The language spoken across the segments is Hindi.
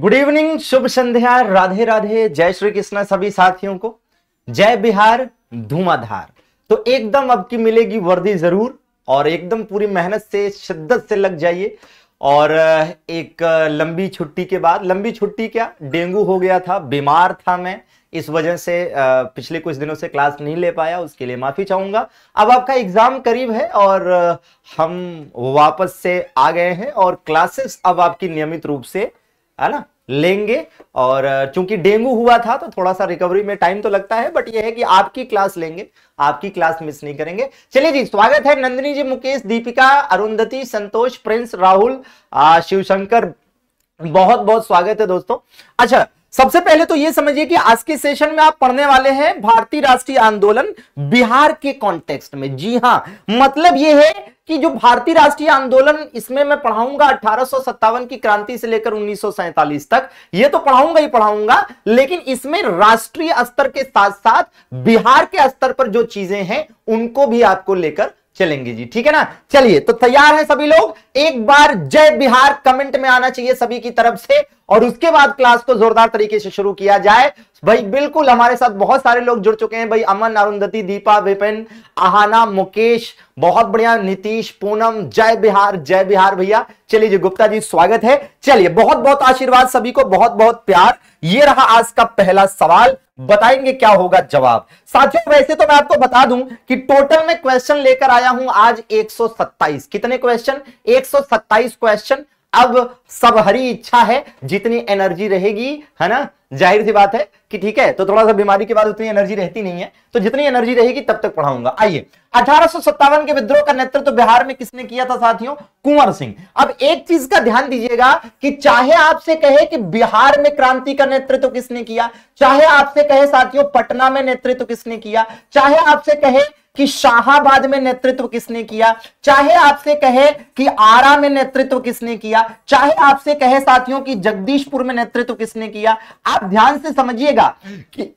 गुड इवनिंग शुभ संध्या राधे राधे जय श्री कृष्ण सभी साथियों को जय बिहार धूमाधार तो एकदम अब की मिलेगी वर्दी जरूर और एकदम पूरी मेहनत से शिद्दत से लग जाइए और एक लंबी छुट्टी के बाद लंबी छुट्टी क्या डेंगू हो गया था बीमार था मैं इस वजह से पिछले कुछ दिनों से क्लास नहीं ले पाया उसके लिए माफ़ी चाहूंगा अब आपका एग्ज़ाम करीब है और हम वापस से आ गए हैं और क्लासेस अब आपकी नियमित रूप से है ना लेंगे और चूंकि डेंगू हुआ था तो थोड़ा सा रिकवरी में टाइम तो लगता है बट यह है कि आपकी क्लास लेंगे आपकी क्लास मिस नहीं करेंगे चलिए जी स्वागत है नंदिनी जी मुकेश दीपिका अरुंधति संतोष प्रिंस राहुल शिवशंकर बहुत बहुत स्वागत है दोस्तों अच्छा सबसे पहले तो यह समझिए कि आज के सेशन में आप पढ़ने वाले हैं भारतीय राष्ट्रीय आंदोलन बिहार के कॉन्टेक्स्ट में जी हां मतलब यह है कि जो भारतीय राष्ट्रीय आंदोलन इसमें मैं पढ़ाऊंगा अठारह की क्रांति से लेकर उन्नीस तक यह तो पढ़ाऊंगा ही पढ़ाऊंगा लेकिन इसमें राष्ट्रीय स्तर के साथ साथ बिहार के स्तर पर जो चीजें हैं उनको भी आपको लेकर चलेंगे जी ठीक है ना चलिए तो तैयार है सभी लोग एक बार जय बिहार कमेंट में आना चाहिए सभी की तरफ से और उसके बाद क्लास को जोरदार तरीके से शुरू किया जाए भाई बिल्कुल हमारे साथ बहुत सारे लोग जुड़ चुके हैं भाई अमन अरुंधति दीपा विपिन आहाना मुकेश बहुत बढ़िया नीतीश पूनम जय बिहार जय बिहार भैया चलिए जी गुप्ता जी स्वागत है चलिए बहुत बहुत आशीर्वाद सभी को बहुत बहुत प्यार ये रहा आज का पहला सवाल बताएंगे क्या होगा जवाब साथियों वैसे तो मैं आपको बता दूं कि टोटल में क्वेश्चन लेकर आया हूं आज 127 कितने क्वेश्चन 127 क्वेश्चन अब सब हरी इच्छा है जितनी एनर्जी रहेगी है ना जाहिर सी बात है कि ठीक है तो थोड़ा सा बीमारी के बाद उतनी एनर्जी रहती नहीं है तो जितनी एनर्जी रहेगी तब तक पढ़ाऊंगा आइए अठारह के विद्रोह का नेतृत्व तो बिहार में किसने किया था साथियों कुंवर सिंह अब एक चीज का ध्यान दीजिएगा कि चाहे आपसे कहे कि बिहार में क्रांति का नेतृत्व तो किसने किया चाहे आपसे कहे साथियों पटना में नेतृत्व तो किसने किया चाहे आपसे कहे कि शाहबाद में नेतृत्व किसने किया चाहे आपसे कहे कि आरा में नेतृत्व किसने किया चाहे आपसे कहे साथियों कि जगदीशपुर में नेतृत्व किसने किया आप ध्यान से समझिएगा कि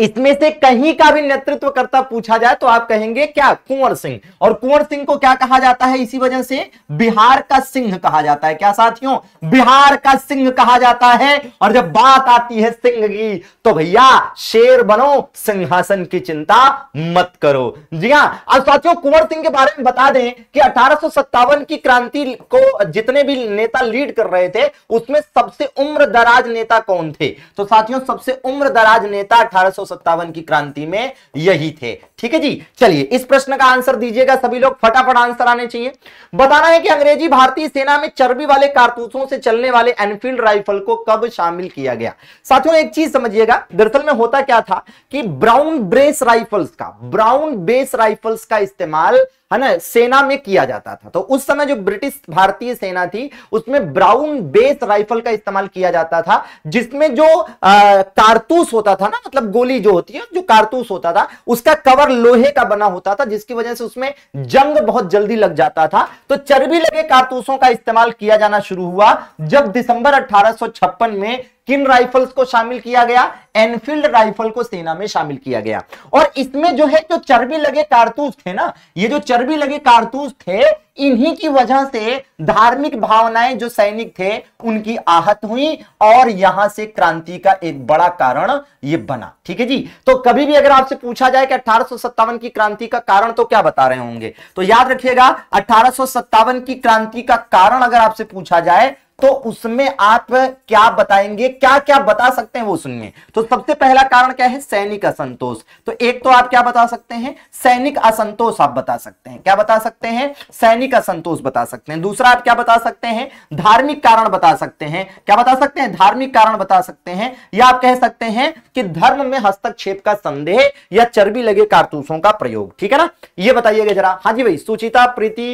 इसमें से कहीं का भी नेतृत्व करता पूछा जाए तो आप कहेंगे क्या कुंवर सिंह और कुंवर सिंह को क्या कहा जाता है इसी वजह से बिहार का सिंह कहा जाता है क्या साथियों बिहार का सिंह कहा जाता है और जब बात आती है सिंह की तो भैया शेर बनो सिंहासन की चिंता मत करो जी हाँ अब साथियों कुंवर सिंह के बारे में बता दें कि अठारह की क्रांति को जितने भी नेता लीड कर रहे थे उसमें सबसे उम्र दराज नेता कौन थे तो साथियों सबसे उम्र दराज नेता अठारह की क्रांति में यही थे ठीक है जी चलिए इस प्रश्न का आंसर दीजिएगा सभी लोग फटाफट आंसर आने चाहिए बताना है कि अंग्रेजी भारतीय सेना में चर्बी वाले कारतूसों से चलने वाले एनफील्ड राइफल को कब शामिल किया गया साथियों एक चीज समझिएगा दरअसल में होता क्या था कि ब्राउन ब्रेस राइफल्स का ब्राउन बेस राइफल्स का इस्तेमाल है ना सेना में किया जाता था तो उस समय जो ब्रिटिश भारतीय सेना थी उसमें ब्राउन बेस राइफल का इस्तेमाल किया जाता था जिसमें जो आ, कारतूस होता था ना मतलब गोली जो होती है जो कारतूस होता था उसका कवर लोहे का बना होता था जिसकी वजह से उसमें जंग बहुत जल्दी लग जाता था तो चर्बी लगे कारतूसों का इस्तेमाल किया जाना शुरू हुआ जब दिसंबर अठारह में किन राइफल्स को शामिल किया गया एनफील्ड राइफल को सेना में शामिल किया गया और इसमें जो है जो चर्बी लगे कारतूस थे ना ये जो चर्बी लगे कारतूस थे इन्हीं की वजह से धार्मिक भावनाएं जो सैनिक थे उनकी आहत हुई और यहां से क्रांति का एक बड़ा कारण ये बना ठीक है जी तो कभी भी अगर आपसे पूछा जाए कि अठारह की क्रांति का कारण तो क्या बता रहे होंगे तो याद रखिएगा अठारह की क्रांति का कारण अगर आपसे पूछा जाए तो उसमें आप क्या बताएंगे क्या क्या बता सकते हैं वो सुनिए तो सबसे पहला कारण क्या है सैनिक असंतोष तो एक तो आप क्या बता सकते हैं सैनिक असंतोष आप बता सकते हैं क्या बता सकते हैं सैनिक असंतोष बता सकते हैं दूसरा आप क्या बता सकते हैं धार्मिक कारण बता सकते हैं क्या बता सकते हैं धार्मिक कारण बता सकते हैं या आप कह सकते हैं कि धर्म में हस्तक्षेप का संदेह या चर्बी लगे कारतूसों का प्रयोग ठीक है ना ये बताइएगा जरा हाँ जी भाई सुचिता प्रीति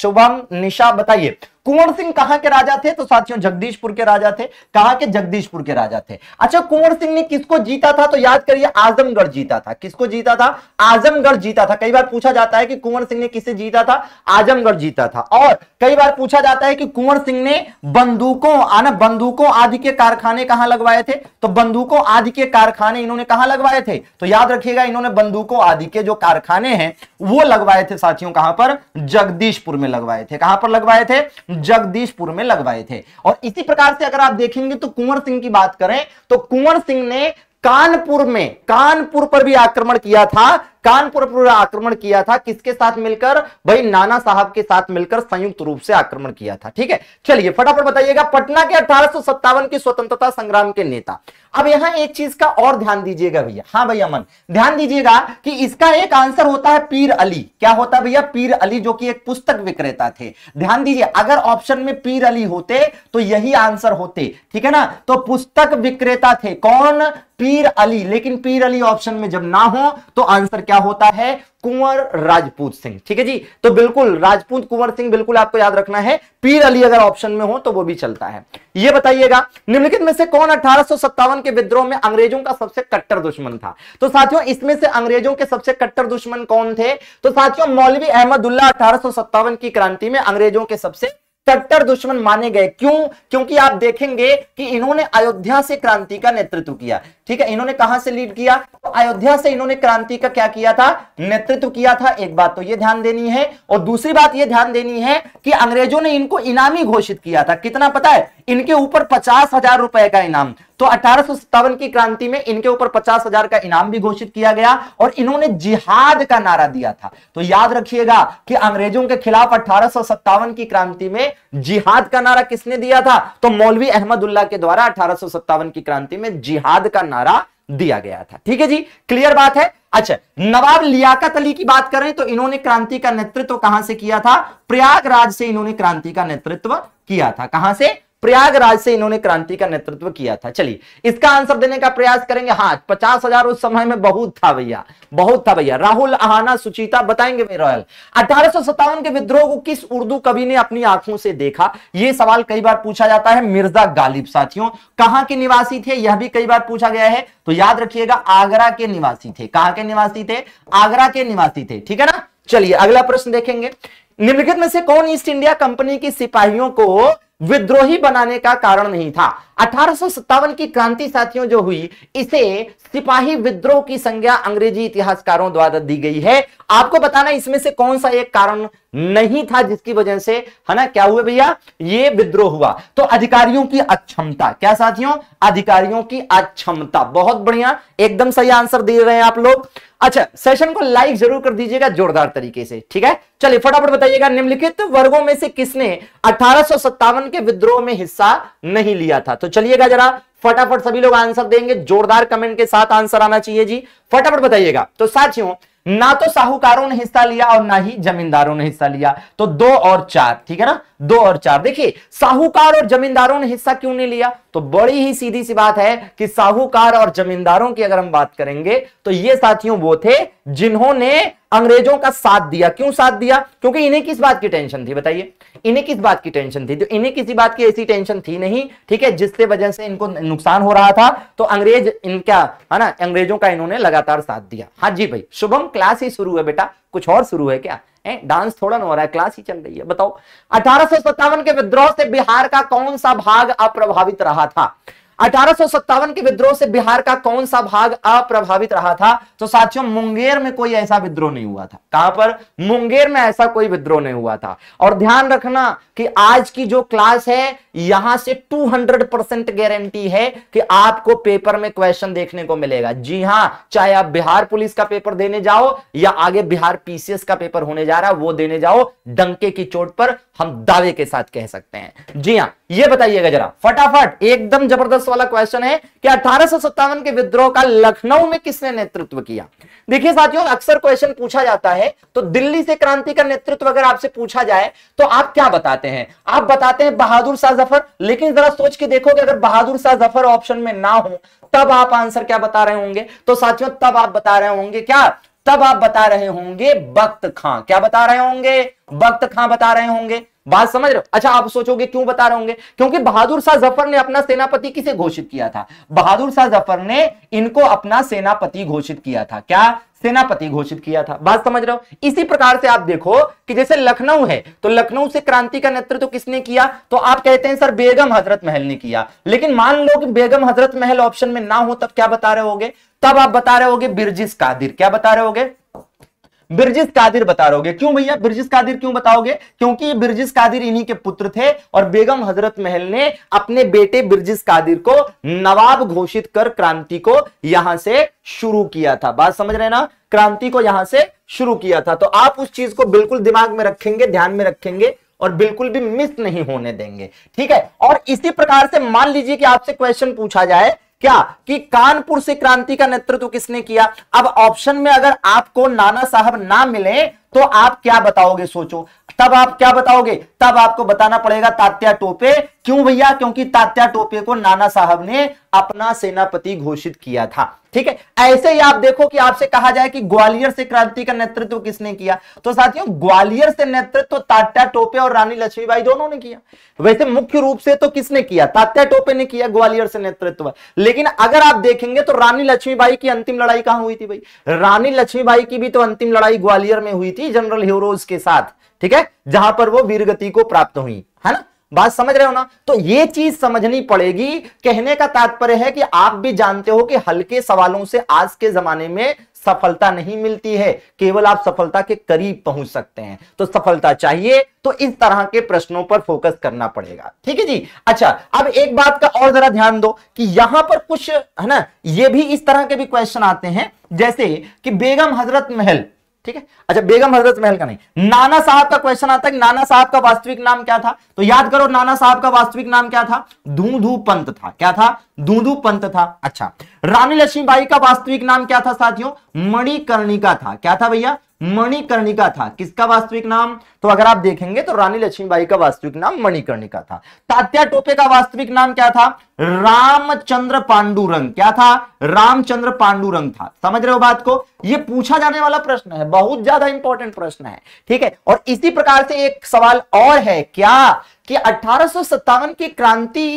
शुभम निशा बताइए कुंवर सिंह कहां के राजा थे तो साथियों जगदीशपुर के राजा थे कहां के जगदीशपुर के राजा थे अच्छा कुंवर सिंह ने किसको जीता था तो याद करिए आजमगढ़ जीता था किसको जीता था आजमगढ़ जीता था कई बार पूछा जाता है कि कुंवर सिंह ने किसे जीता था आजमगढ़ जीता था और कई बार पूछा जाता है कि कुंवर सिंह ने बंदूकों आना बंदूकों आदि के कारखाने कहां लगवाए थे तो बंदूकों आदि के कारखाने इन्होंने कहां लगवाए थे तो याद रखिएगा इन्होंने बंदूकों आदि के जो कारखाने हैं वो लगवाए थे साथियों कहां पर जगदीशपुर में लगवाए थे कहां पर लगवाए थे जगदीशपुर में लगवाए थे और इसी प्रकार से अगर आप देखेंगे तो कुंवर सिंह की बात करें तो कुंवर सिंह ने कानपुर में कानपुर पर भी आक्रमण किया था कानपुर पर आक्रमण किया था किसके साथ मिलकर भाई नाना साहब के साथ मिलकर संयुक्त रूप से आक्रमण किया था ठीक है चलिए फटाफट बताइएगा पटना के अठारह की स्वतंत्रता संग्राम के नेता अब यहां एक चीज का और ध्यान दीजिएगा भैया हाँ भैया मन ध्यान दीजिएगा कि इसका एक आंसर होता है पीर अली क्या होता है भैया पीर अली जो कि एक पुस्तक विक्रेता थे ध्यान दीजिए अगर ऑप्शन में पीर अली होते तो यही आंसर होते ठीक है ना तो पुस्तक विक्रेता थे कौन पीर अली लेकिन पीर अली ऑप्शन में जब ना हो तो आंसर क्या होता है कुंवर राजपूत सिंह ठीक है जी तो बिल्कुल राजपूत कुंवर सिंह बिल्कुल आपको याद रखना है पीर अली अगर ऑप्शन में हो तो वो भी चलता है ये बताइएगा निम्नलिखित में से कौन अठारह के विद्रोह में अंग्रेजों का सबसे कट्टर दुश्मन था तो साथियों इसमें से अंग्रेजों के सबसे कट्टर दुश्मन कौन थे तो साथियों मौलवी अहमदुल्ला अठारह की क्रांति में अंग्रेजों के सबसे कट्टर दुश्मन माने गए क्यों क्योंकि आप देखेंगे कि इन्होंने अयोध्या से क्रांति का नेतृत्व किया ठीक है इन्होंने कहां से लीड किया तो अयोध्या से इन्होंने क्रांति का क्या किया था नेतृत्व किया था एक बात तो ये ध्यान देनी है और दूसरी बात ये ध्यान देनी है कि अंग्रेजों ने इनको इनामी घोषित किया था कितना पता है इनके ऊपर पचास हजार रुपए का इनाम तो अठारह की क्रांति में इनके ऊपर पचास हजार का इनाम भी घोषित किया गया और इन्होंने जिहाद का नारा दिया था तो याद रखिएगा कि अंग्रेजों के खिलाफ अठारह की क्रांति में जिहाद का नारा किसने दिया था तो मौलवी अहमदुल्ला के द्वारा अठारह की क्रांति में जिहाद का नारा नारा दिया गया था ठीक है जी क्लियर बात है अच्छा नवाब लियाकत अली की बात करें तो इन्होंने क्रांति का नेतृत्व कहां से किया था प्रयागराज से इन्होंने क्रांति का नेतृत्व किया था कहां से प्रयागराज से इन्होंने क्रांति का नेतृत्व किया था चलिए इसका आंसर देने का प्रयास करेंगे हाँ पचास हजार उस समय में बहुत था भैया बहुत था भैया राहुल आहाना सुचिता बताएंगे रॉयल अठारह के विद्रोह को किस उर्दू कवि ने अपनी आंखों से देखा यह सवाल कई बार पूछा जाता है मिर्जा गालिब साथियों कहां के निवासी थे यह भी कई बार पूछा गया है तो याद रखिएगा आगरा के निवासी थे कहां के निवासी थे आगरा के निवासी थे ठीक है ना चलिए अगला प्रश्न देखेंगे निम्नलिखित में से कौन ईस्ट इंडिया कंपनी की सिपाहियों को विद्रोही बनाने का कारण नहीं था अठारह की क्रांति साथियों जो हुई इसे सिपाही विद्रोह की संज्ञा अंग्रेजी इतिहासकारों द्वारा दी गई है आपको बताना इसमें से कौन सा एक कारण नहीं था जिसकी वजह से है ना क्या हुआ भैया ये विद्रोह हुआ तो अधिकारियों की अक्षमता क्या साथियों अधिकारियों की अक्षमता बहुत बढ़िया एकदम सही आंसर दे रहे हैं आप लोग अच्छा सेशन को लाइक जरूर कर दीजिएगा जोरदार तरीके से ठीक है चलिए फटाफट बताइएगा निम्नलिखित वर्गों में से किसने अठारह उनके विद्रोह में हिस्सा नहीं लिया था तो चलिएगा जरा फटाफट सभी लोग आंसर देंगे जोरदार कमेंट के साथ आंसर आना चाहिए जी फटाफट बताइएगा तो साथियों ना तो साहूकारों ने हिस्सा लिया और ना ही जमींदारों ने हिस्सा लिया तो दो और चार ठीक है ना दो और चार देखिए साहूकार और जमींदारों ने हिस्सा क्यों नहीं लिया तो बड़ी ही सीधी सी बात है कि साहूकार और जमींदारों की अगर हम बात करेंगे तो ये साथियों वो थे जिन्होंने अंग्रेजों का साथ दिया क्यों साथ दिया क्योंकि इन्हें किस बात की टेंशन थी बताइए इन्हें किस बात की टेंशन थी तो इन्हें किसी बात की ऐसी टेंशन थी नहीं ठीक है जिसके वजह से इनको नुकसान हो रहा था तो अंग्रेज इनका है ना अंग्रेजों का इन्होंने लगातार साथ दिया हाँ जी भाई शुभम क्लास ही शुरू है बेटा कुछ और शुरू है क्या है डांस थोड़ा ना हो रहा है क्लास ही चल रही है बताओ अठारह के विद्रोह से बिहार का कौन सा भाग अप्रभावित रहा था अठारह के विद्रोह से बिहार का कौन सा भाग अप्रभावित रहा था तो साथियों मुंगेर में कोई ऐसा विद्रोह नहीं हुआ था कहां पर मुंगेर में ऐसा कोई विद्रोह नहीं हुआ था और ध्यान रखना कि आज की जो क्लास है यहां से 200 परसेंट गारंटी है कि आपको पेपर में क्वेश्चन देखने को मिलेगा जी हां चाहे आप बिहार पुलिस का पेपर देने जाओ या आगे बिहार पीसीएस का पेपर होने जा रहा है वो देने जाओ डंके की चोट पर हम दावे के साथ कह सकते हैं जी हाँ ये बताइएगा जरा फटाफट एकदम जबरदस्त वाला क्वेश्चन है कि अठारह के विद्रोह का लखनऊ में किसने नेतृत्व किया देखिए साथियों अक्सर क्वेश्चन पूछा जाता है तो दिल्ली से क्रांति का नेतृत्व अगर आपसे पूछा जाए तो आप क्या बताते हैं आप बताते हैं बहादुर शाह जफर लेकिन जरा सोच के देखो कि अगर बहादुर शाह जफर ऑप्शन में ना हो तब आप आंसर क्या बता रहे होंगे तो साथियों तब आप बता रहे होंगे क्या तब आप बता रहे होंगे बख्त खां क्या बता रहे होंगे बख्त खां बता रहे होंगे बात समझ रहे हो अच्छा आप सोचोगे क्यों बता रहे होंगे क्योंकि बहादुर शाह जफर ने अपना सेनापति किसे घोषित किया था बहादुर शाह जफर ने इनको अपना सेनापति घोषित किया था क्या सेनापति घोषित किया था बात समझ रहे हो इसी प्रकार से आप देखो कि जैसे लखनऊ है तो लखनऊ से क्रांति का नेतृत्व तो किसने किया तो आप कहते हैं सर बेगम हजरत महल ने किया लेकिन मान लो कि बेगम हजरत महल ऑप्शन में ना हो तब क्या बता रहे होगे तब आप बता रहे होगे बिरजिस कादिर क्या बता रहे होगे बिरजिस कादिर बता रहोगे क्यों भैया ब्रिजिस कादिर क्यों बताओगे क्योंकि ब्रिजिस कादिर इन्हीं के पुत्र थे और बेगम हजरत महल ने अपने बेटे बिरजिस कादिर को नवाब घोषित कर क्रांति को यहां से शुरू किया था बात समझ रहे ना क्रांति को यहां से शुरू किया था तो आप उस चीज को बिल्कुल दिमाग में रखेंगे ध्यान में रखेंगे और बिल्कुल भी मिस नहीं होने देंगे ठीक है और इसी प्रकार से मान लीजिए कि आपसे क्वेश्चन पूछा जाए क्या कि कानपुर से क्रांति का नेतृत्व किसने किया अब ऑप्शन में अगर आपको नाना साहब ना मिले तो आप क्या बताओगे सोचो तब आप क्या बताओगे तब आपको बताना पड़ेगा तात्या टोपे क्यों भैया क्योंकि तात्या टोपे को नाना साहब ने अपना सेनापति घोषित किया था ठीक है ऐसे ही आप देखो कि आपसे कहा जाए कि ग्वालियर से क्रांति का नेतृत्व किसने किया तो साथियों ग्वालियर से नेतृत्व तात्या टोपे और रानी लक्ष्मीबाई दोनों ने किया वैसे मुख्य रूप से तो किसने किया तात्या टोपे ने किया ग्वालियर से नेतृत्व लेकिन अगर आप देखेंगे तो रानी लक्ष्मीबाई की अंतिम लड़ाई कहां हुई थी भाई रानी लक्ष्मीबाई की भी तो अंतिम लड़ाई ग्वालियर में हुई थी जनरल हीरोज के साथ ठीक है जहां पर वो वीर को प्राप्त हुई है ना बात समझ रहे हो ना तो ये चीज समझनी पड़ेगी कहने का तात्पर्य है कि आप भी जानते हो कि हल्के सवालों से आज के जमाने में सफलता नहीं मिलती है केवल आप सफलता के करीब पहुंच सकते हैं तो सफलता चाहिए तो इस तरह के प्रश्नों पर फोकस करना पड़ेगा ठीक है जी अच्छा अब एक बात का और जरा ध्यान दो कि यहां पर कुछ है ना ये भी इस तरह के भी क्वेश्चन आते हैं जैसे कि बेगम हजरत महल ठीक है अच्छा बेगम हजरत महल का नहीं नाना साहब का क्वेश्चन आता है नाना साहब का वास्तविक नाम क्या था तो याद करो नाना साहब का वास्तविक नाम क्या था धूधू पंत था क्या था धूधू पंत था अच्छा रानी लक्ष्मीबाई का वास्तविक नाम क्या था साथियों मणिकर्णिका था क्या था भैया मणिकर्णिका था किसका वास्तविक नाम तो अगर आप देखेंगे तो रानी लक्ष्मीबाई का वास्तविक नाम मणिकर्णिका था तात्या टोपे का वास्तविक नाम क्या था रामचंद्र पांडुरंग क्या था रामचंद्र पांडुरंग था समझ रहे हो बात को ये पूछा जाने वाला प्रश्न है बहुत ज्यादा इंपॉर्टेंट प्रश्न है ठीक है और इसी प्रकार से एक सवाल और है क्या कि अठारह की क्रांति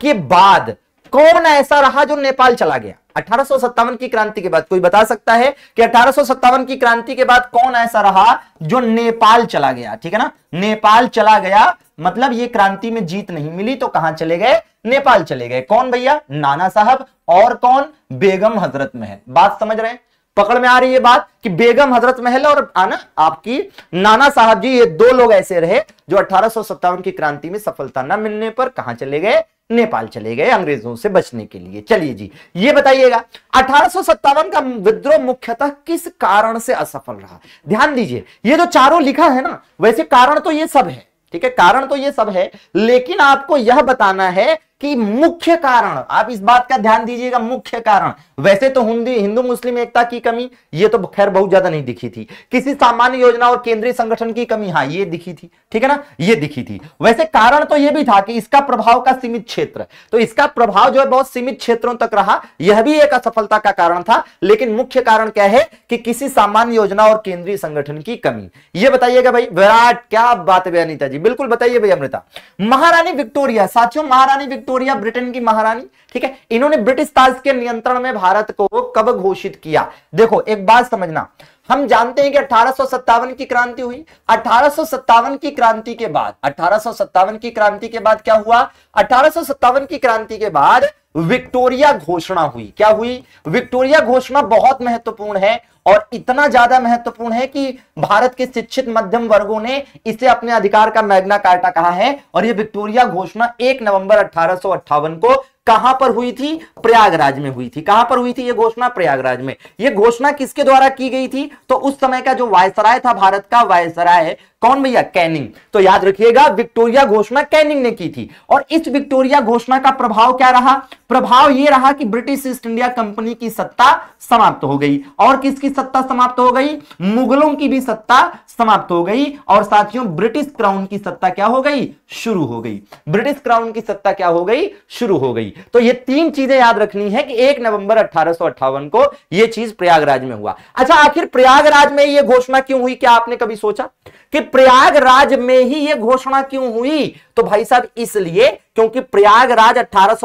के बाद कौन ऐसा रहा जो नेपाल चला गया अठारह की क्रांति के बाद कोई बता सकता है कि अठारह की क्रांति के बाद कौन ऐसा रहा जो नेपाल चला गया ठीक है ना नेपाल चला गया मतलब ये क्रांति में जीत नहीं मिली तो कहां चले गए नेपाल चले गए कौन भैया नाना साहब और कौन बेगम हजरत में है बात समझ रहे हैं पकड़ में आ रही है बात कि बेगम हजरत महल और आना आपकी नाना साहब जी ये दो लोग ऐसे रहे जो अठारह की क्रांति में सफलता न मिलने पर कहा चले गए नेपाल चले गए अंग्रेजों से बचने के लिए चलिए जी ये बताइएगा अठारह का विद्रोह मुख्यतः किस कारण से असफल रहा ध्यान दीजिए ये जो चारों लिखा है ना वैसे कारण तो ये सब है ठीक है कारण तो ये सब है लेकिन आपको यह बताना है कि मुख्य कारण आप इस बात का ध्यान दीजिएगा मुख्य कारण वैसे तो हिंदी हिंदू मुस्लिम एकता की कमी ये तो खैर बहुत ज्यादा नहीं दिखी थी किसी सामान्य योजना और केंद्रीय संगठन की कमी हाँ ये दिखी थी ठीक है ना ये दिखी थी वैसे कारण तो ये भी था कि इसका प्रभाव का सीमित क्षेत्र तो इसका प्रभाव जो है बहुत सीमित क्षेत्रों तक रहा यह भी एक असफलता का कारण था लेकिन मुख्य कारण क्या है कि किसी सामान्य योजना और केंद्रीय संगठन की कमी यह बताइएगा भाई विराट क्या बात है अनिता जी बिल्कुल बताइए भाई अमृता महारानी विक्टोरिया साथियों महारानी विक्टोरिया ब्रिटेन की महारानी ठीक है इन्होंने ब्रिटिश ताज के नियंत्रण में भारत को कब घोषित किया देखो एक बात समझना हम जानते हैं कि अठारह की क्रांति हुई अठारह की क्रांति के बाद अठारह की क्रांति के बाद क्या हुआ अठारह की क्रांति के बाद विक्टोरिया घोषणा हुई क्या हुई विक्टोरिया घोषणा बहुत महत्वपूर्ण है और इतना ज्यादा महत्वपूर्ण है कि भारत के शिक्षित मध्यम वर्गों ने इसे अपने अधिकार का मैग्ना कार्टा कहा है और यह विक्टोरिया घोषणा 1 नवंबर अठारह को कहां पर हुई थी प्रयागराज में हुई थी कहां पर हुई थी यह घोषणा प्रयागराज में यह घोषणा किसके द्वारा की गई थी तो उस समय का जो वायसराय था भारत का वायसराय कौन भैया कैनिंग तो याद रखिएगा विक्टोरिया घोषणा कैनिंग ने की थी और इस विक्टोरिया घोषणा का प्रभाव क्या रहा प्रभाव यह रहा कि ब्रिटिश ईस्ट इंडिया कंपनी की सत्ता समाप्त हो गई और किसकी सत्ता समाप्त हो गई मुगलों की भी सत्ता समाप्त हो गई और साथियों ब्रिटिश क्राउन की सत्ता क्या हो गई शुरू हो गई ब्रिटिश क्राउन की सत्ता क्या हो गई शुरू हो गई तो ये तीन चीजें याद रखनी है कि एक नवंबर अठारह को यह चीज प्रयागराज में हुआ अच्छा आखिर प्रयागराज में यह घोषणा क्यों हुई क्या आपने कभी सोचा कि प्रयागराज में ही यह घोषणा क्यों हुई तो भाई साहब इसलिए क्योंकि प्रयागराज अठारह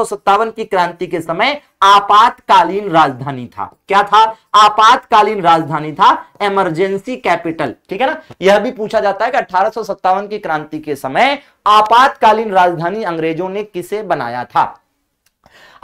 की क्रांति के समय आपातकालीन राजधानी था क्या था आपातकालीन राजधानी था इमरजेंसी कैपिटल ठीक है ना यह भी पूछा जाता है कि अठारह की क्रांति के समय आपातकालीन राजधानी अंग्रेजों ने किसे बनाया था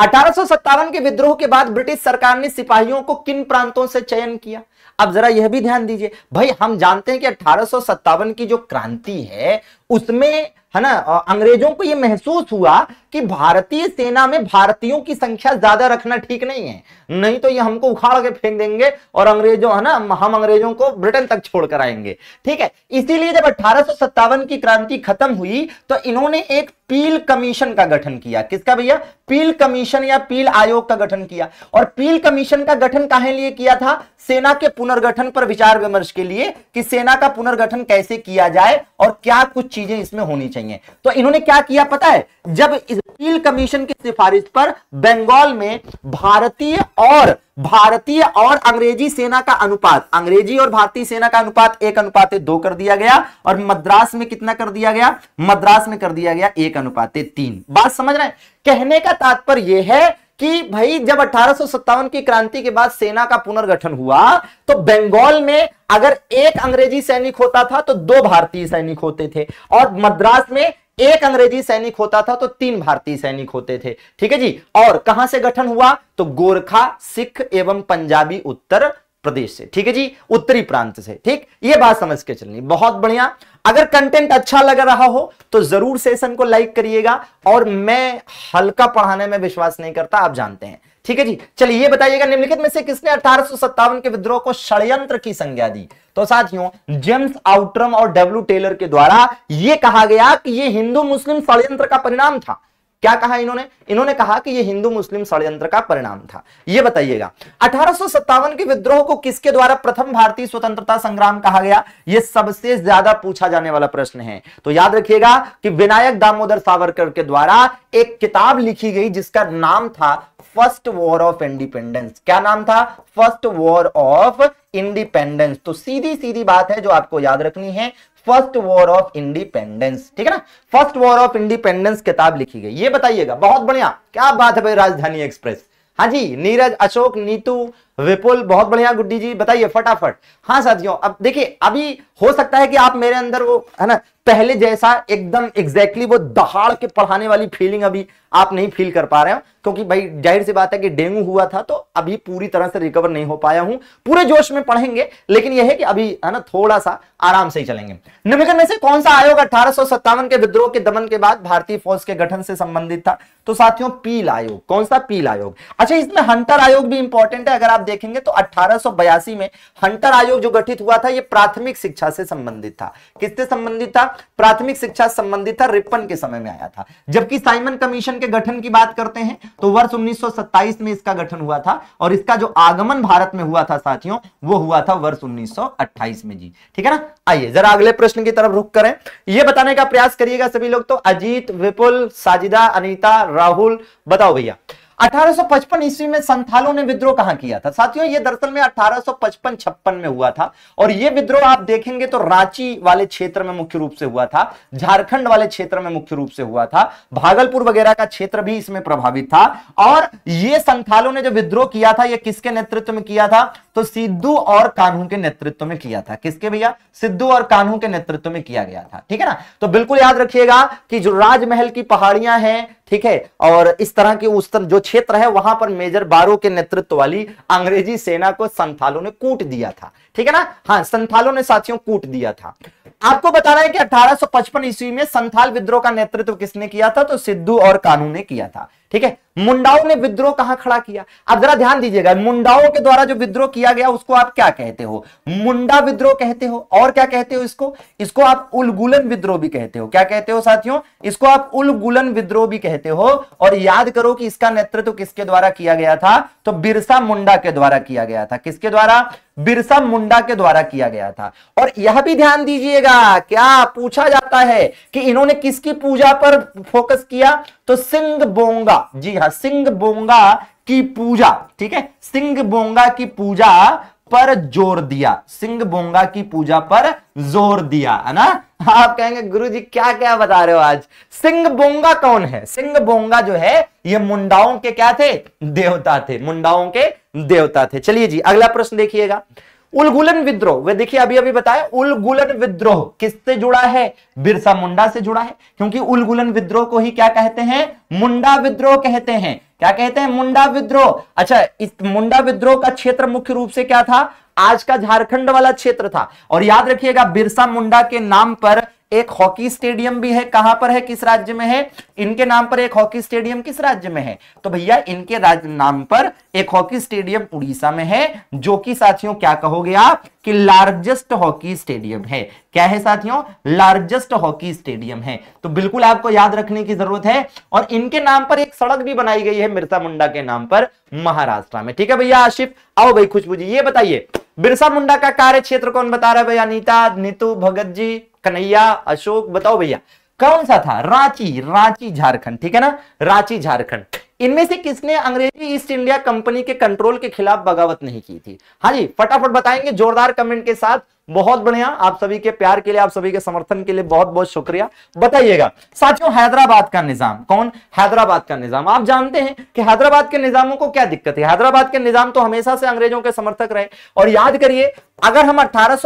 अठारह के विद्रोह के बाद ब्रिटिश सरकार ने सिपाहियों को किन प्रांतों से चयन किया अब जरा यह भी ध्यान दीजिए भाई हम जानते हैं कि अठारह की जो क्रांति है उसमें है ना अंग्रेजों को यह महसूस हुआ कि भारतीय सेना में भारतीयों की संख्या ज्यादा रखना ठीक नहीं है नहीं तो ये हमको उखाड़ के फेंक देंगे और अंग्रेजों है ना हम अंग्रेजों को ब्रिटेन तक छोड़कर आएंगे ठीक है इसीलिए जब अठारह की क्रांति खत्म हुई तो इन्होंने एक पील कमीशन का गठन किया किसका भैया पील कमीशन या पील आयोग का गठन किया और पील कमीशन का गठन कहा लिए किया था सेना के पुनर्गठन पर विचार विमर्श के लिए कि सेना का पुनर्गठन कैसे किया जाए और क्या कुछ चीजें इसमें होनी चाहिए तो इन्होंने क्या किया पता है जब स्टील कमीशन की सिफारिश पर बंगाल में भारतीय और भारतीय और अंग्रेजी सेना का अनुपात अंग्रेजी और भारतीय सेना का अनुपात एक अनुपात दो कर दिया गया और मद्रास में कितना कर दिया गया मद्रास में कर दिया गया एक अनुपात तीन बात समझ रहे हैं कहने का तात्पर्य यह है कि भाई जब अठारह की क्रांति के बाद सेना का पुनर्गठन हुआ तो बंगाल में अगर एक अंग्रेजी सैनिक होता था तो दो भारतीय सैनिक होते थे और मद्रास में एक अंग्रेजी सैनिक होता था तो तीन भारतीय सैनिक होते थे ठीक है जी और कहां से गठन हुआ तो गोरखा सिख एवं पंजाबी उत्तर प्रदेश से ठीक है जी उत्तरी प्रांत से ठीक ये बात समझ के चलनी बहुत बढ़िया अगर कंटेंट अच्छा लग रहा हो तो जरूर सेशन को लाइक करिएगा और मैं हल्का पढ़ाने में विश्वास नहीं करता आप जानते हैं ठीक है जी चलिए ये बताइएगा निम्नलिखित में से किसने अठारह के विद्रोह को षड्यंत्र की संज्ञा दी तो साथियों जेम्स आउट्रम और डब्ल्यू टेलर के द्वारा यह कहा गया कि यह हिंदू मुस्लिम षडयंत्र का परिणाम था क्या कहा इन्होंने इन्होंने कहा कि यह हिंदू मुस्लिम षडयंत्र का परिणाम था यह बताइएगा अठारह के विद्रोह को किसके द्वारा प्रथम भारतीय स्वतंत्रता संग्राम कहा गया यह सबसे ज्यादा पूछा जाने वाला प्रश्न है तो याद रखिएगा कि विनायक दामोदर सावरकर के द्वारा एक किताब लिखी गई जिसका नाम था फर्स्ट वॉर ऑफ इंडिपेंडेंस क्या नाम था फर्स्ट वॉर ऑफ इंडिपेंडेंस तो सीधी सीधी बात है जो आपको याद रखनी है फर्स्ट वॉर ऑफ इंडिपेंडेंस ठीक है ना फर्स्ट वॉर ऑफ इंडिपेंडेंस किताब लिखी गई ये बताइएगा बहुत बढ़िया क्या बात है भाई राजधानी एक्सप्रेस हाँ जी नीरज अशोक नीतू विपुल बहुत बढ़िया गुड्डी जी बताइए फटाफट हाँ साथियों अब देखिए अभी हो सकता है कि आप मेरे अंदर वो है ना पहले जैसा एकदम एग्जैक्टली exactly वो दहाड़ के पढ़ाने वाली फीलिंग अभी आप नहीं फील कर पा रहे हो क्योंकि भाई जाहिर सी बात है कि डेंगू हुआ था तो अभी पूरी तरह से रिकवर नहीं हो पाया हूं पूरे जोश में पढ़ेंगे लेकिन यह है कि अभी है ना थोड़ा सा आराम से ही चलेंगे निम्नलिखित में से कौन सा आयोग अठारह के विद्रोह के दमन के बाद भारतीय फौज के गठन से संबंधित था तो साथियों पील आयोग कौन सा पील आयोग अच्छा इसमें हंटर आयोग भी इंपॉर्टेंट है अगर आप देखेंगे तो अठारह में हंटर आयोग जो गठित हुआ था यह प्राथमिक शिक्षा से संबंधित था किससे संबंधित था प्राथमिक शिक्षा संबंधित था रिपन के समय में आया था जबकि साइमन कमीशन के गठन की बात करते हैं तो वर्ष उन्नीस में इसका गठन हुआ था और इसका जो आगमन भारत में हुआ था साथियों वो हुआ था वर्ष उन्नीस में जी ठीक है ना आइए जरा अगले प्रश्न की तरफ रुख करें यह बताने का प्रयास करिएगा सभी लोग तो अजीत विपुल साजिदा अनिता राहुल बताओ भैया 1855 ईस्वी में संथालों ने विद्रोह कहां किया था साथियों ये दरअसल में 1855-56 में हुआ था और ये विद्रोह आप देखेंगे तो रांची वाले क्षेत्र में मुख्य रूप से हुआ था झारखंड वाले क्षेत्र में मुख्य रूप से हुआ था भागलपुर वगैरह का क्षेत्र भी इसमें प्रभावित था और ये संथालों ने जो विद्रोह किया था यह किसके नेतृत्व में किया था तो सिद्धू और कानू के नेतृत्व में किया था किसके भैया सिद्धू और कानू के नेतृत्व में किया गया था ठीक है ना तो बिल्कुल याद रखिएगा कि जो राजमहल की पहाड़ियां हैं ठीक है और इस तरह के उस तरह जो क्षेत्र है वहां पर मेजर बारो के नेतृत्व वाली अंग्रेजी सेना को संथालों ने कूट दिया था ठीक है ना हाँ संथालों ने साथियों कूट दिया था आपको बताना है कि 1855 ईस्वी में संथाल विद्रोह का नेतृत्व किसने किया था तो सिद्धू और कानू ने किया था ठीक है मुंडाओं ने विद्रोह कहां खड़ा किया अब जरा ध्यान दीजिएगा मुंडाओं के द्वारा जो विद्रोह किया गया उसको आप क्या कहते हो मुंडा विद्रोह कहते हो और क्या कहते हो इसको इसको आप उलगुलन विद्रोह भी कहते हो क्या कहते हो साथियों इसको आप उलगुलन विद्रोह भी कहते हो और याद करो कि इसका नेतृत्व किसके द्वारा किया गया था तो बिरसा मुंडा के द्वारा किया गया था किसके द्वारा बिरसा मुंडा के द्वारा किया गया था और यह भी ध्यान दीजिएगा क्या पूछा जाता है कि इन्होंने किसकी पूजा पर फोकस किया तो सिंह बोंगा जी हाँ था सिंह बोंगा की पूजा ठीक है सिंह बोंगा की पूजा पर जोर दिया सिंह बोंगा की पूजा पर जोर दिया है ना आप कहेंगे गुरु जी क्या क्या बता रहे हो आज सिंह बोंगा कौन है सिंह बोंगा जो है ये मुंडाओं के क्या थे देवता थे मुंडाओं के देवता थे चलिए जी अगला प्रश्न देखिएगा उलगुलन विद्रोह वे देखिए अभी अभी बताया उलगुलन विद्रोह किससे जुड़ा है बिरसा मुंडा से जुड़ा है क्योंकि उलगुलन विद्रोह को ही क्या कहते हैं मुंडा विद्रोह कहते हैं क्या कहते हैं मुंडा विद्रोह अच्छा इस मुंडा विद्रोह का क्षेत्र मुख्य रूप से क्या था आज का झारखंड वाला क्षेत्र था और याद रखिएगा बिरसा मुंडा के नाम पर एक हॉकी स्टेडियम भी है कहां पर है किस राज्य में है इनके नाम पर एक हॉकी स्टेडियम किस राज्य में है तो भैया इनके राज्य नाम पर एक हॉकी स्टेडियम उड़ीसा में है जो कि साथियों क्या कहोगे आप कि लार्जेस्ट हॉकी स्टेडियम है क्या है साथियों लार्जेस्ट हॉकी स्टेडियम है तो बिल्कुल आपको याद रखने की जरूरत है और इनके नाम पर एक सड़क भी बनाई गई है बिरसा मुंडा के नाम पर महाराष्ट्र में ठीक है भैया आशिफ आओ भाई खुशबू जी ये बताइए बिरसा मुंडा का कार्य क्षेत्र कौन बता रहा है भैया नीता नीतू भगत जी कन्हैया अशोक बताओ भैया कौन सा था रांची रांची झारखंड ठीक है ना रांची झारखंड इनमें से किसने अंग्रेजी ईस्ट इंडिया कंपनी के कंट्रोल के खिलाफ बगावत नहीं की थी हाँ जी फटाफट बताएंगे जोरदार कमेंट के साथ बहुत बढ़िया आप सभी के प्यार के लिए आप सभी के समर्थन के लिए बहुत बहुत शुक्रिया बताइएगा साथियों हैदराबाद का निजाम कौन हैदराबाद का निजाम आप जानते हैं कि हैदराबाद के निजामों को क्या दिक्कत है हैदराबाद के निजाम तो हमेशा से अंग्रेजों के समर्थक रहे और याद करिए अगर हम अठारह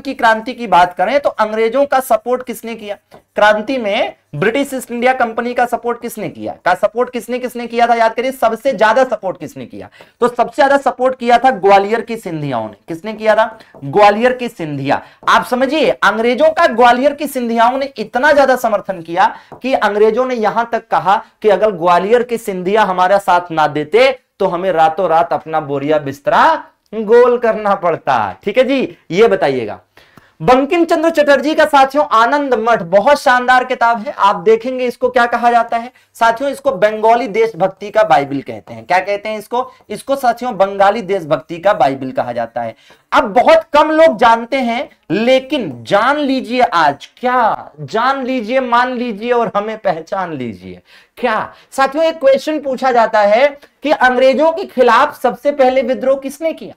की क्रांति की बात करें तो अंग्रेजों का सपोर्ट किसने किया क्रांति में ब्रिटिश ईस्ट इंडिया कंपनी का सपोर्ट किसने किया का सपोर्ट किसने किसने किया था याद करिए सबसे ज्यादा सपोर्ट किसने किया तो सबसे ज्यादा सपोर्ट किया था ग्वालियर की सिंधियाओं ने किसने किया था ग्वालियर की सिंधिया आप समझिए अंग्रेजों का ग्वालियर की सिंधियाओं ने इतना ज्यादा समर्थन किया कि अंग्रेजों ने यहां तक कहा कि अगर ग्वालियर की सिंधिया हमारा साथ ना देते तो हमें रातों रात अपना बोरिया बिस्तरा गोल करना पड़ता ठीक है जी ये बताइएगा बंकिम चंद्र चटर्जी का साथियों आनंद मठ बहुत शानदार किताब है आप देखेंगे इसको क्या कहा जाता है साथियों इसको बंगाली देशभक्ति का बाइबिल कहते हैं क्या कहते हैं इसको इसको साथियों बंगाली देशभक्ति का बाइबिल कहा जाता है अब बहुत कम लोग जानते हैं लेकिन जान लीजिए आज क्या जान लीजिए मान लीजिए और हमें पहचान लीजिए क्या साथियों एक क्वेश्चन पूछा जाता है कि अंग्रेजों के खिलाफ सबसे पहले विद्रोह किसने किया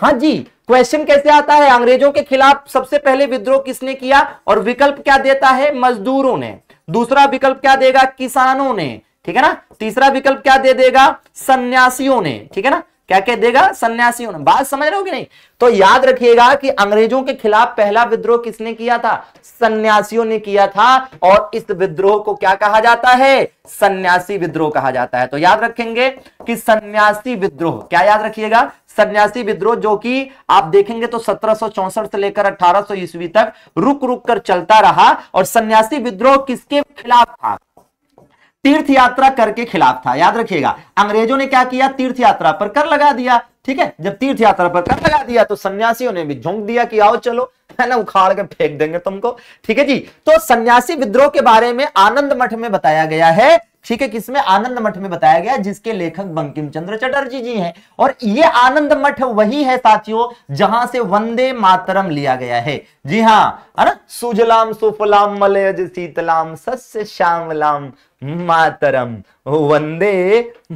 हाँ जी क्वेश्चन कैसे आता है अंग्रेजों के खिलाफ सबसे पहले विद्रोह किसने किया और विकल्प क्या देता है मजदूरों ने दूसरा विकल्प क्या देगा किसानों ने ठीक है ना तीसरा विकल्प क्या दे देगा सन्यासियों ने ठीक है ना क्या क्या देगा सन्यासियों ने बात समझ रहे हो कि नहीं तो याद रखिएगा कि अंग्रेजों के खिलाफ पहला विद्रोह किसने किया था सन्यासियों ने किया था और इस विद्रोह को क्या कहा जाता है सन्यासी विद्रोह कहा जाता है तो याद रखेंगे कि सन्यासी विद्रोह क्या याद रखिएगा सन्यासी विद्रोह जो कि आप देखेंगे तो सत्रह से लेकर अठारह ईस्वी तक रुक रुक कर चलता रहा और सन्यासी विद्रोह किसके खिलाफ था तीर्थ यात्रा करके खिलाफ था याद रखिएगा अंग्रेजों ने क्या किया तीर्थ यात्रा पर कर लगा दिया ठीक है जब तीर्थ यात्रा पर कर लगा दिया तो सन्यासियों ने भी झोंक दिया कि आओ चलो है ना उखाड़ के फेंक देंगे तुमको ठीक है जी तो सन्यासी विद्रोह के बारे में आनंद मठ में बताया गया है ठीक है किसमें आनंद मठ में बताया गया जिसके लेखक बंकिम चंद्र चटर्जी जी हैं और ये आनंद मठ वही है साथियों जहां से वंदे मातरम लिया गया है जी हाँ है ना सुजलाम सुफलाम मलयज शीतलाम सस्य श्यामलाम मातरम वंदे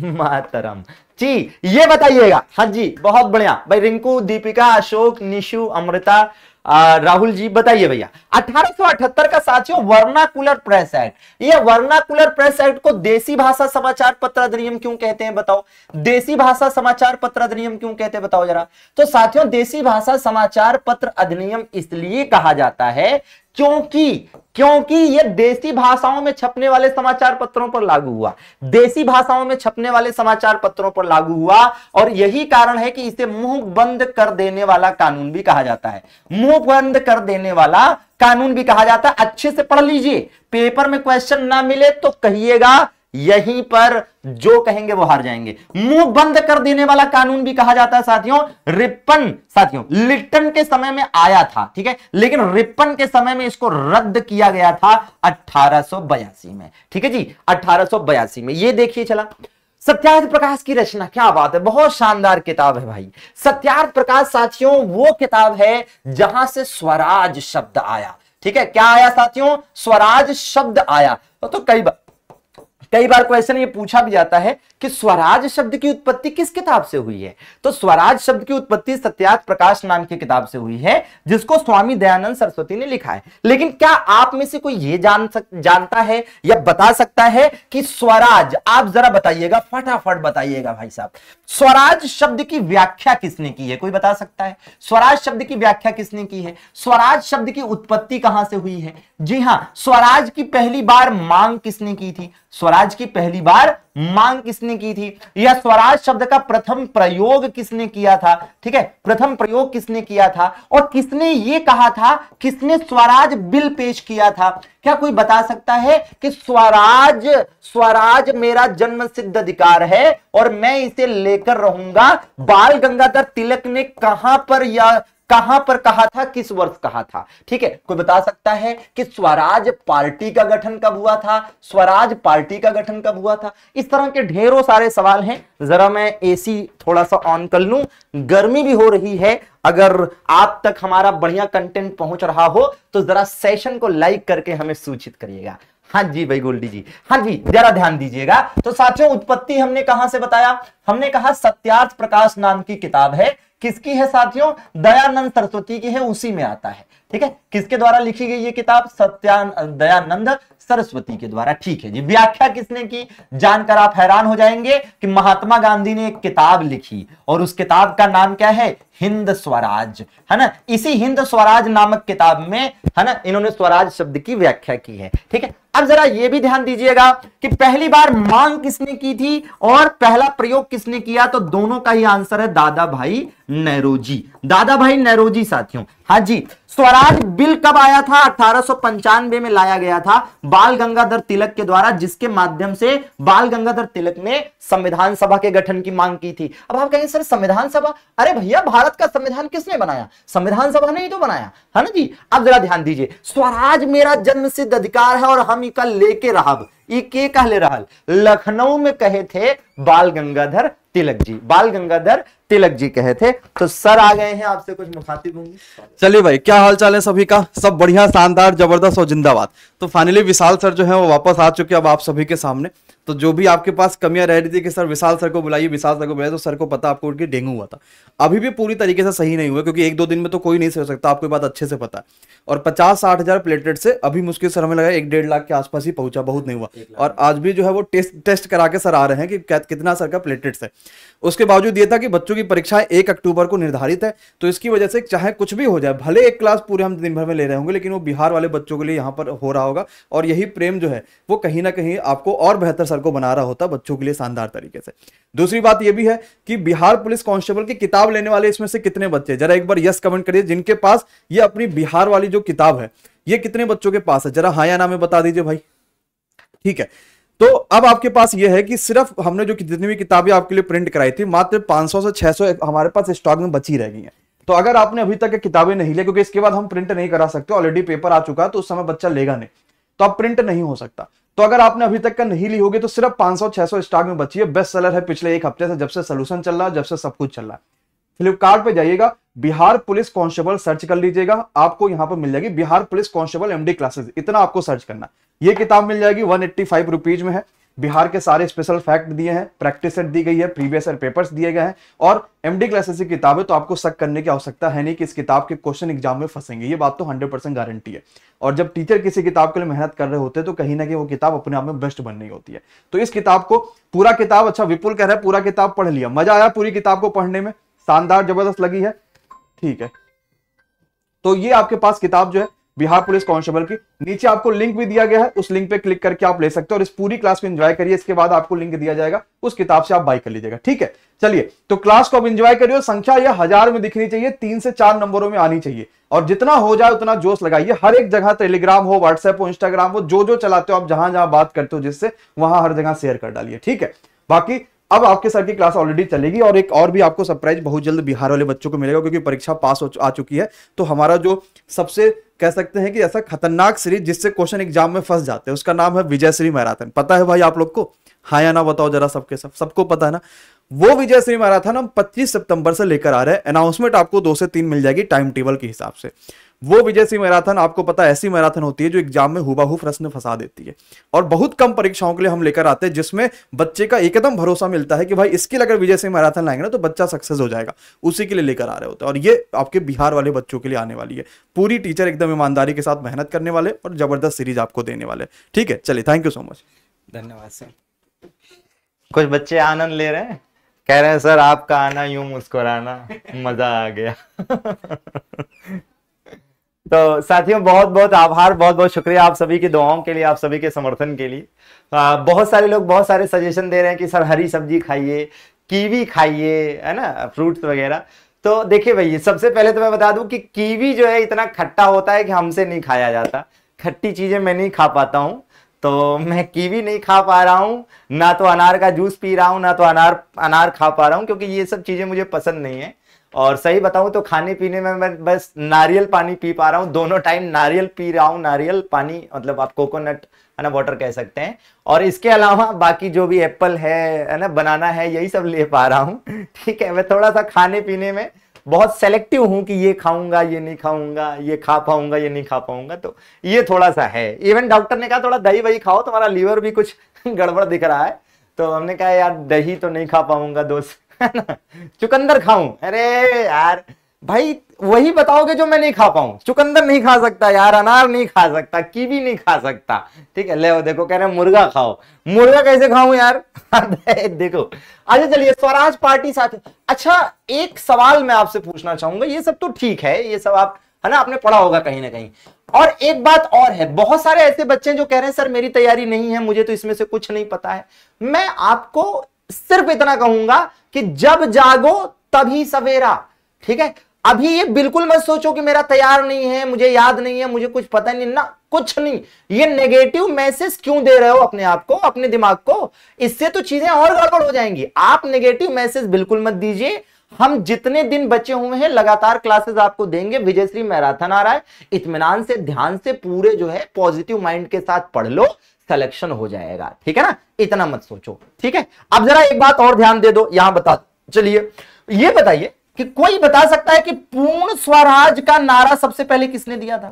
मातरम जी ये बताइएगा हाँ जी बहुत बढ़िया भाई रिंकू दीपिका अशोक निशु अमृता राहुल जी बताइए भैया 1878 का साथियों वर्नाकुलर प्रेस एक्ट ये वर्नाकुलर प्रेस एक्ट को देसी भाषा समाचार पत्र अधिनियम क्यों कहते हैं बताओ देसी भाषा समाचार पत्र अधिनियम क्यों कहते हैं बताओ जरा तो साथियों देसी भाषा समाचार पत्र अधिनियम इसलिए कहा जाता है क्योंकि क्योंकि यह देसी भाषाओं में छपने वाले समाचार पत्रों पर लागू हुआ देसी भाषाओं में छपने वाले समाचार पत्रों पर लागू हुआ और यही कारण है कि इसे मुंह बंद कर देने वाला कानून भी कहा जाता है मुंह बंद कर देने वाला कानून भी कहा जाता है अच्छे से पढ़ लीजिए पेपर में क्वेश्चन ना मिले तो कहिएगा यहीं पर जो कहेंगे वो हार जाएंगे मुंह बंद कर देने वाला कानून भी कहा जाता है साथियों रिपन साथियों लिटन के समय में आया था ठीक है लेकिन रिपन के समय में इसको रद्द किया गया था अठारह में ठीक है जी अठारह में ये देखिए चला सत्यार्थ प्रकाश की रचना क्या बात है बहुत शानदार किताब है भाई सत्यार्थ प्रकाश साथियों वो किताब है जहां से स्वराज शब्द आया ठीक है क्या आया साथियों स्वराज शब्द आया तो, तो कई बार कई बार क्वेश्चन ये पूछा भी जाता है कि स्वराज शब्द की उत्पत्ति किस किताब से हुई है तो स्वराज शब्द की उत्पत्ति सत्याग प्रकाश नाम की किताब से हुई है जिसको स्वामी दयानंद सरस्वती ने लिखा है लेकिन क्या आप में से कोई ये जान सक, जानता है या बता सकता है कि स्वराज आप जरा बताइएगा फटाफट बताइएगा भाई साहब स्वराज शब्द की व्याख्या किसने की है कोई बता सकता है स्वराज शब्द की व्याख्या किसने की है स्वराज शब्द की उत्पत्ति कहां से हुई है जी हां स्वराज की पहली बार मांग किसने की थी स्वराज की पहली बार मांग किसने की थी या स्वराज शब्द का प्रथम प्रयोग किसने किया था ठीक है प्रथम प्रयोग किसने किया था और किसने ये कहा था किसने स्वराज बिल पेश किया था क्या कोई बता सकता है कि स्वराज स्वराज मेरा जन्म सिद्ध अधिकार है और मैं इसे लेकर रहूंगा बाल गंगाधर तिलक ने कहां पर यह कहां पर कहा था किस वर्ष कहा था ठीक है कोई बता सकता है कि स्वराज पार्टी का गठन कब हुआ था स्वराज पार्टी का गठन कब हुआ था इस तरह के ढेरों सारे सवाल हैं जरा मैं एसी थोड़ा सा ऑन कर लू गर्मी भी हो रही है अगर आप तक हमारा बढ़िया कंटेंट पहुंच रहा हो तो जरा सेशन को लाइक करके हमें सूचित करिएगा हाँ जी भाई गोल्डी जी हाँ जी जरा ध्यान दीजिएगा तो साथियों उत्पत्ति हमने कहा से बताया हमने कहा सत्यार्थ प्रकाश नाम की किताब है किसकी है साथियों दयानंद सरस्वती की है उसी में आता है ठीक है किसके द्वारा लिखी गई ये किताब सत्यान दयानंद सरस्वती के द्वारा ठीक है जी व्याख्या किसने की जानकर आप हैरान हो जाएंगे कि महात्मा गांधी ने एक किताब लिखी और उस किताब का नाम क्या है हिंद स्वराज है ना इसी हिंद स्वराज नामक किताब में है ना इन्होंने स्वराज शब्द की व्याख्या की है ठीक है अब जरा यह भी ध्यान दीजिएगा कि पहली बार मांग किसने की थी और पहला प्रयोग किसने किया तो दोनों का ही आंसर है दादा भाई नेहरू जी दादा भाई नेहरू जी साथियों हाँ जी स्वराज बिल कब आया था अठारह में लाया गया था बाल गंगाधर तिलक के द्वारा जिसके माध्यम से बाल गंगाधर तिलक ने संविधान सभा के गठन की मांग की थी अब आप कहेंगे सर संविधान सभा अरे भैया भारत का संविधान किसने बनाया संविधान सभा ने ही तो बनाया है ना जी अब जरा ध्यान दीजिए स्वराज मेरा जन्म अधिकार है और हम इका लेके रहा के कहले रहल लखनऊ में कहे थे बाल गंगाधर तिलक जी बाल गंगाधर तिलक जी कहे थे तो सर आ गए हैं आपसे कुछ मुखातिब होंगे चलिए भाई क्या हाल चाल है सभी का सब बढ़िया शानदार जबरदस्त और जिंदाबाद तो फाइनली विशाल सर जो है वो वापस आ चुके अब आप सभी के सामने तो जो भी आपके पास कमियां रह रही थी कि सर विशाल सर को बुलाइए विशाल सर को बुलाइए तो सर को पता आपको उनकी डेंगू हुआ था अभी भी पूरी तरीके से सही नहीं हुआ क्योंकि एक दो दिन में तो कोई नहीं सह सकता आपको बात अच्छे से पता है और पचास साठ हज़ार प्लेटलेट से अभी मुश्किल सर हमें लगा एक डेढ़ लाख के आसपास ही पहुंचा बहुत नहीं हुआ और आज भी जो है वो टेस्ट टेस्ट करा के सर आ रहे हैं कि कितना सर का प्लेटलेट्स है उसके बावजूद ये था कि बच्चों की परीक्षाएं एक अक्टूबर को निर्धारित है तो इसकी वजह से चाहे कुछ भी हो जाए भले एक क्लास पूरे हम दिन भर में ले रहे होंगे लेकिन वो बिहार वाले बच्चों के लिए यहाँ पर हो रहा होगा और यही प्रेम जो है वो कहीं ना कहीं आपको और बेहतर सर को बना रहा होता बच्चों के लिए शानदार तरीके से दूसरी बात यह भी है कि बिहार पुलिस कांस्टेबल की किताब लेने वाले इसमें से कितने बच्चे जरा एक बार यस कमेंट करिए जिनके पास ये अपनी बिहार वाली जो किताब है ये कितने बच्चों के पास है जरा हाया या में बता दीजिए भाई ठीक है तो अब आपके पास यह है कि सिर्फ हमने जो जितनी भी किताबें आपके लिए प्रिंट कराई थी मात्र 500 से 600 हमारे पास स्टॉक में बची रह गई हैं तो अगर आपने अभी तक किताबें नहीं ली क्योंकि इसके बाद हम प्रिंट नहीं करा सकते ऑलरेडी पेपर आ चुका है तो उस समय बच्चा लेगा नहीं तो अब प्रिंट नहीं हो सकता तो अगर आपने अभी तक का नहीं ली होगी तो सिर्फ 500-600 स्टॉक में बची है बेस्ट सेलर है पिछले एक हफ्ते से जब से सोल्यूशन चल रहा है जब से सब कुछ चल रहा है फ्लिपकार्ट जाइएगा बिहार पुलिस कांस्टेबल सर्च कर लीजिएगा आपको यहां पर मिल जाएगी Bihar police constable MD classes इतना आपको सर्च करना ये किताब मिल जाएगी वन एट्टी में है बिहार के सारे स्पेशल फैक्ट दिए हैं प्रैक्टिस सेट दी गई है प्रीवियस ईयर पेपर्स दिए गए हैं और एमडी क्लासेस की किताब है तो आपको शक करने की आवश्यकता है नहीं कि इस किताब के क्वेश्चन एग्जाम में फंसेंगे ये बात तो 100 परसेंट गारंटी है और जब टीचर किसी किताब के लिए मेहनत कर रहे होते हैं तो कहीं ना कहीं वो किताब अपने आप में बेस्ट बन रही होती है तो इस किताब को पूरा किताब अच्छा विपुल कह रहा है पूरा किताब पढ़ लिया मजा आया पूरी किताब को पढ़ने में शानदार जबरदस्त लगी है ठीक है तो ये आपके पास किताब जो है बिहार पुलिस कांस्टेबल की नीचे आपको लिंक भी दिया गया है उस लिंक पे क्लिक करके आप ले सकते हो और इस पूरी क्लास को एंजॉय करिए इसके बाद आपको लिंक दिया जाएगा उस किताब से आप बाय कर लीजिएगा ठीक है चलिए तो क्लास को आप एंजॉय करिए संख्या ये हजार में दिखनी चाहिए तीन से चार नंबरों में आनी चाहिए और जितना हो जाए उतना जोश लगाइए हर एक जगह टेलीग्राम हो व्हाट्सएप हो इंस्टाग्राम हो जो जो चलाते हो आप जहां जहां बात करते हो जिससे वहां हर जगह शेयर कर डालिए ठीक है बाकी अब आपके सर की क्लास ऑलरेडी चलेगी और एक और भी आपको सरप्राइज बहुत जल्द बिहार वाले बच्चों को मिलेगा क्योंकि परीक्षा पास हो आ चुकी है तो हमारा जो सबसे कह सकते हैं कि ऐसा खतरनाक सीरीज जिससे क्वेश्चन एग्जाम में फंस जाते हैं उसका नाम है विजय श्री मैराथन पता है भाई आप लोग को हाँ या ना बताओ जरा सबके सब सबको पता है ना वो विजय श्री मैराथन हम पच्चीस सितंबर से लेकर आ रहे हैं अनाउंसमेंट आपको दो से तीन मिल जाएगी टाइम टेबल के हिसाब से वो विजय सिंह मैराथन आपको पता ऐसी मैराथन होती है जो एग्जाम में हुबाहू प्रश्न फंसा देती है और बहुत कम परीक्षाओं के लिए हम लेकर आते हैं जिसमें बच्चे का एकदम भरोसा मिलता है कि भाई इसके लिए अगर विजय सिंह मैराथन लाएंगे ना तो बच्चा सक्सेस हो जाएगा उसी के लिए लेकर आ रहे होते हैं और ये आपके बिहार वाले बच्चों के लिए आने वाली है पूरी टीचर एकदम ईमानदारी के साथ मेहनत करने वाले और जबरदस्त सीरीज आपको देने वाले ठीक है चलिए थैंक यू सो मच धन्यवाद सर कुछ बच्चे आनंद ले रहे हैं कह रहे हैं सर आपका आना यूं मुस्कुराना मजा आ गया तो साथियों बहुत बहुत आभार बहुत बहुत शुक्रिया आप सभी की दुआओं के लिए आप सभी के समर्थन के लिए आ, बहुत सारे लोग बहुत सारे सजेशन दे रहे हैं कि सर हरी सब्जी खाइए कीवी खाइए है ना फ्रूट्स वगैरह तो देखिए भैया सबसे पहले तो मैं बता दूं कि कीवी जो है इतना खट्टा होता है कि हमसे नहीं खाया जाता खट्टी चीज़ें मैं नहीं खा पाता हूँ तो मैं कीवी नहीं खा पा रहा हूँ ना तो अनार का जूस पी रहा हूँ ना तो अनार अनार खा पा रहा हूँ क्योंकि ये सब चीज़ें मुझे पसंद नहीं है और सही बताऊं तो खाने पीने में मैं बस नारियल पानी पी पा रहा हूँ दोनों टाइम नारियल पी रहा हूँ नारियल पानी मतलब आप कोकोनट है ना वाटर कह सकते हैं और इसके अलावा बाकी जो भी एप्पल है है ना बनाना है यही सब ले पा रहा हूँ ठीक है मैं थोड़ा सा खाने पीने में बहुत सेलेक्टिव हूँ कि ये खाऊंगा ये नहीं खाऊंगा ये खा पाऊंगा ये नहीं खा पाऊंगा तो ये थोड़ा सा है इवन डॉक्टर ने कहा थोड़ा दही वही खाओ तुम्हारा लीवर भी कुछ गड़बड़ दिख रहा है तो हमने कहा यार दही तो नहीं खा पाऊंगा दोस्त चुकंदर खाऊं अरे यार भाई वही बताओगे जो मैं नहीं खा पाऊं चुकंदर नहीं खा सकता यार अनार नहीं खा सकता कीवी नहीं खा सकता ठीक है ले वो देखो कह रहे मुर्गा खाओ मुर्गा कैसे खाऊं यार देखो अच्छा चलिए स्वराज पार्टी साथ अच्छा एक सवाल मैं आपसे पूछना चाहूंगा ये सब तो ठीक है ये सब आप है ना आपने पढ़ा होगा कहीं ना कहीं और एक बात और है बहुत सारे ऐसे बच्चे हैं जो कह रहे हैं सर मेरी तैयारी नहीं है मुझे तो इसमें से कुछ नहीं पता है मैं आपको सिर्फ इतना कहूंगा कि जब जागो तभी सवेरा ठीक है अभी ये बिल्कुल मत सोचो कि मेरा तैयार नहीं है मुझे याद नहीं है मुझे कुछ पता नहीं ना कुछ नहीं ये नेगेटिव मैसेज क्यों दे रहे हो अपने आप को अपने दिमाग को इससे तो चीजें और गड़बड़ हो जाएंगी आप नेगेटिव मैसेज बिल्कुल मत दीजिए हम जितने दिन बचे हुए हैं लगातार क्लासेस आपको देंगे विजयश्री मैराथन आ रहा है इतमान से ध्यान से पूरे जो है पॉजिटिव माइंड के साथ पढ़ लो सिलेक्शन हो जाएगा ठीक है ना इतना मत सोचो ठीक है अब जरा एक बात और ध्यान दे दो यहां बता चलिए ये बताइए कि कोई बता सकता है कि पूर्ण स्वराज का नारा सबसे पहले किसने दिया था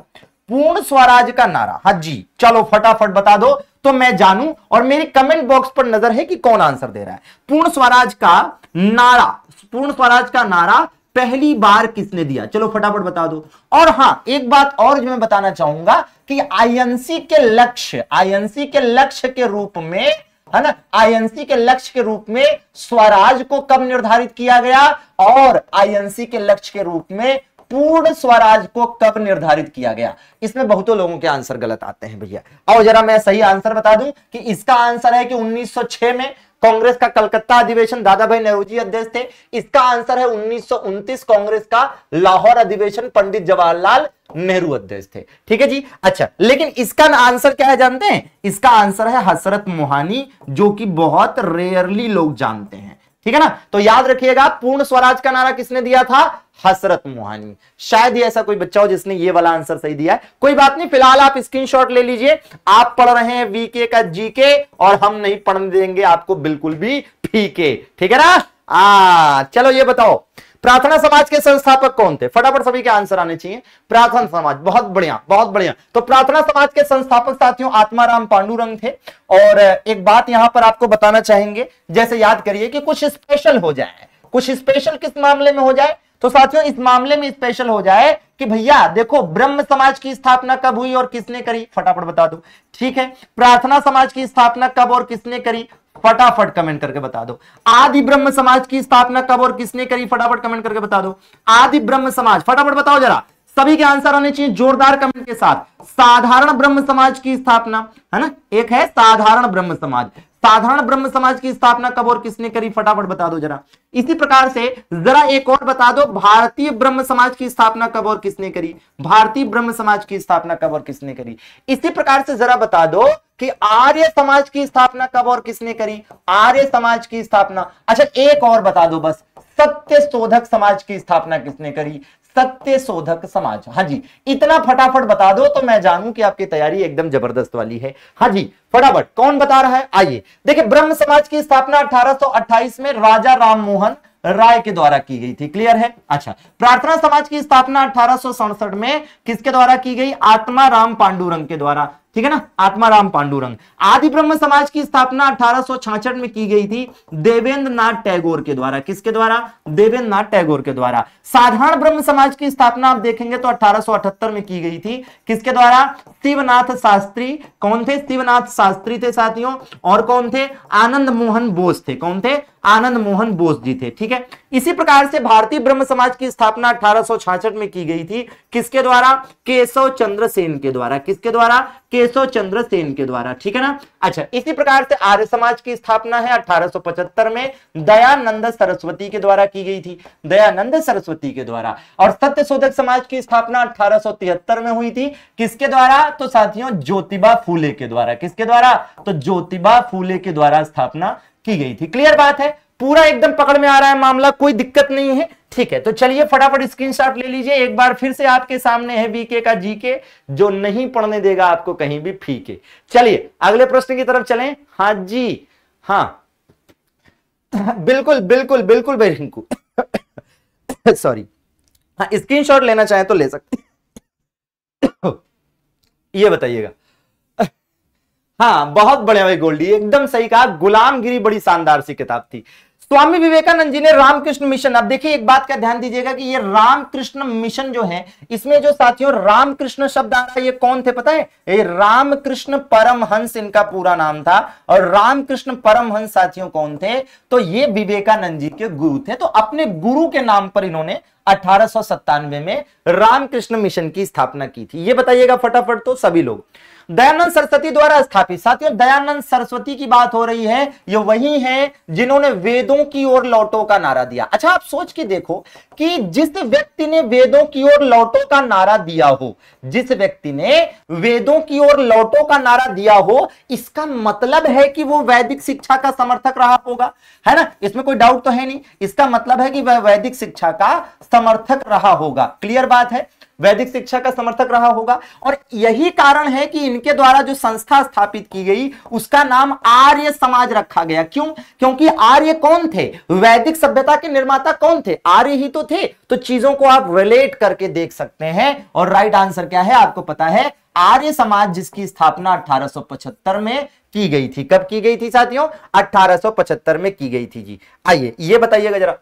पूर्ण स्वराज का नारा हाँ जी चलो फटाफट बता दो तो मैं जानू और मेरी कमेंट बॉक्स पर नजर है कि कौन आंसर दे रहा है पूर्ण स्वराज का नारा पूर्ण स्वराज का नारा पहली बार किसने दिया चलो फटाफट बता दो और हां एक बात और जो मैं बताना चाहूंगा कि आईएनसी के लक्ष्य आईएनसी के लक्ष्य के रूप में है ना आईएनसी के लक्ष्य के रूप में स्वराज को कब निर्धारित किया गया और आईएनसी के लक्ष्य के रूप में पूर्ण स्वराज को कब निर्धारित किया गया इसमें बहुतों लोगों के आंसर गलत आते हैं भैया और जरा मैं सही आंसर बता दूं कि इसका आंसर है कि 1906 में कांग्रेस का कलकत्ता अधिवेशन दादा भाई नेहरू जी अध्यक्ष थे इसका आंसर है उन्नीस कांग्रेस का लाहौर अधिवेशन पंडित जवाहरलाल नेहरू अध्यक्ष थे ठीक है जी अच्छा लेकिन इसका आंसर क्या है जानते हैं इसका आंसर है हसरत मोहानी जो कि बहुत रेयरली लोग जानते हैं ठीक है ना तो याद रखिएगा पूर्ण स्वराज का नारा किसने दिया था हसरत मोहानी शायद ही ऐसा कोई बच्चा हो जिसने ये वाला आंसर सही दिया है कोई बात नहीं फिलहाल आप स्क्रीनशॉट ले लीजिए आप पढ़ रहे हैं वीके का जीके और हम नहीं पढ़ने देंगे आपको बिल्कुल भी फीके ठीक है ना आ चलो ये बताओ प्रार्थना समाज के संस्थापक कौन थे फटाफट सभी के आंसर आने चाहिए प्रार्थना समाज बहुत बढ़िया बहुत बढ़िया तो प्रार्थना समाज के संस्थापक साथियों आत्माराम पांडुरंग थे और एक बात यहां पर आपको बताना चाहेंगे जैसे याद करिए कि कुछ स्पेशल हो जाए कुछ स्पेशल किस मामले में हो जाए तो साथियों इस मामले में स्पेशल हो जाए कि भैया देखो ब्रह्म समाज की स्थापना कब हुई और किसने करी फटाफट बता दो ठीक है प्रार्थना समाज की स्थापना कब और किसने करी फटाफट कमेंट करके बता दो आदि ब्रह्म समाज की स्थापना कब और किसने करी फटाफट कमेंट करके बता दो आदि ब्रह्म समाज फटाफट बताओ जरा सभी के आंसर आने चाहिए जोरदार कमेंट के साथ साधारण ब्रह्म समाज की स्थापना है ना एक है साधारण ब्रह्म समाज साधारण ब्रह्म समाज की स्थापना कब और किसने करी फटाफट बता दो जरा इसी प्रकार से जरा एक और बता दो भारतीय ब्रह्म समाज की स्थापना कब और किसने करी भारतीय ब्रह्म समाज की स्थापना कब और किसने करी इसी प्रकार से जरा बता दो कि आर्य समाज की स्थापना कब और किसने करी आर्य समाज की स्थापना अच्छा एक और बता दो बस सत्य शोधक समाज की स्थापना किसने करी सत्य शोधक समाज हाँ जी इतना फटाफट बता दो तो मैं जानू कि आपकी तैयारी एकदम जबरदस्त वाली है हाँ जी फटाफट कौन बता रहा है आइए देखिए ब्रह्म समाज की स्थापना 1828 में राजा राम मोहन राय के द्वारा की गई थी क्लियर है अच्छा प्रार्थना समाज की स्थापना अठारह में किसके द्वारा की गई आत्मा राम पांडुरंग के द्वारा ठीक है ना आत्माराम पांडुरंग आदि ब्रह्म समाज की स्थापना अठारह में की गई थी देवेंद्र नाथ टैगोर के द्वारा किसके द्वारा देवेंद्र नाथ टैगोर के द्वारा साधारण ब्रह्म समाज की स्थापना आप देखेंगे तो 1878 में की गई थी किसके द्वारा शिवनाथ शास्त्री कौन थे शिवनाथ शास्त्री थे साथियों और कौन थे आनंद मोहन बोस थे कौन थे आनंद मोहन बोस जी थे ठीक है इसी प्रकार से भारतीय ब्रह्म समाज की स्थापना अठारह में की गई थी किसके द्वारा केशव चंद्र सेन के द्वारा किसके द्वारा केशव चंद्र सेन के द्वारा ठीक है ना अच्छा इसी प्रकार से आर्य समाज की स्थापना है 1875 में दयानंद सरस्वती के द्वारा की गई थी दयानंद सरस्वती के द्वारा और सत्य शोधक समाज की स्थापना अठारह में हुई थी किसके द्वारा तो साथियों ज्योतिबा फूले के द्वारा किसके द्वारा तो ज्योतिबा फूले के द्वारा स्थापना की गई थी क्लियर बात है पूरा एकदम पकड़ में आ रहा है मामला कोई दिक्कत नहीं है ठीक है तो चलिए फटाफट स्क्रीनशॉट ले लीजिए एक बार फिर से आपके सामने है बीके का जीके जो नहीं पढ़ने देगा आपको कहीं भी फीके चलिए अगले प्रश्न की तरफ चलें हाँ जी हाँ बिल्कुल बिल्कुल बिल्कुल भाई रिंकू सॉरी हाँ शॉट लेना चाहे तो ले सकते ये बताइएगा हाँ बहुत बढ़िया भाई गोल्डी एकदम सही कहा गुलामगिरी बड़ी शानदार सी किताब थी स्वामी विवेकानंद जी ने रामकृष्ण मिशन अब देखिए एक बात का ध्यान दीजिएगा कि ये रामकृष्ण मिशन जो है इसमें जो साथियों रामकृष्ण शब्द आ रहा है ये कौन थे पता है ये रामकृष्ण परमहंस इनका पूरा नाम था और रामकृष्ण परमहंस साथियों कौन थे तो ये विवेकानंद जी के गुरु थे तो अपने गुरु के नाम पर इन्होंने अठारह में रामकृष्ण मिशन की स्थापना की थी ये बताइएगा फटाफट तो सभी लोग दयानंद सरस्वती द्वारा स्थापित साथियों दयानंद सरस्वती की बात हो रही है ये वही है जिन्होंने वेदों की ओर लौटो का नारा दिया अच्छा आप सोच के देखो कि जिस व्यक्ति ने वेदों की ओर लौटो का नारा दिया हो जिस व्यक्ति ने वेदों की ओर लौटो का नारा दिया हो इसका मतलब है कि वो वैदिक शिक्षा का समर्थक रहा होगा है ना इसमें कोई डाउट तो है नहीं इसका मतलब है कि वह वैदिक शिक्षा का समर्थक रहा होगा क्लियर बात है वैदिक शिक्षा का समर्थक रहा होगा और यही कारण है कि इनके द्वारा जो संस्था स्थापित की गई उसका नाम आर्य समाज रखा गया क्यों क्योंकि आर्य कौन थे वैदिक सभ्यता के निर्माता कौन थे आर्य ही तो थे तो चीजों को आप रिलेट करके देख सकते हैं और राइट आंसर क्या है आपको पता है आर्य समाज जिसकी स्थापना 1875 में की गई थी कब की गई थी साथियों 1875 में की गई थी जी आइए ये बताइएगा जरा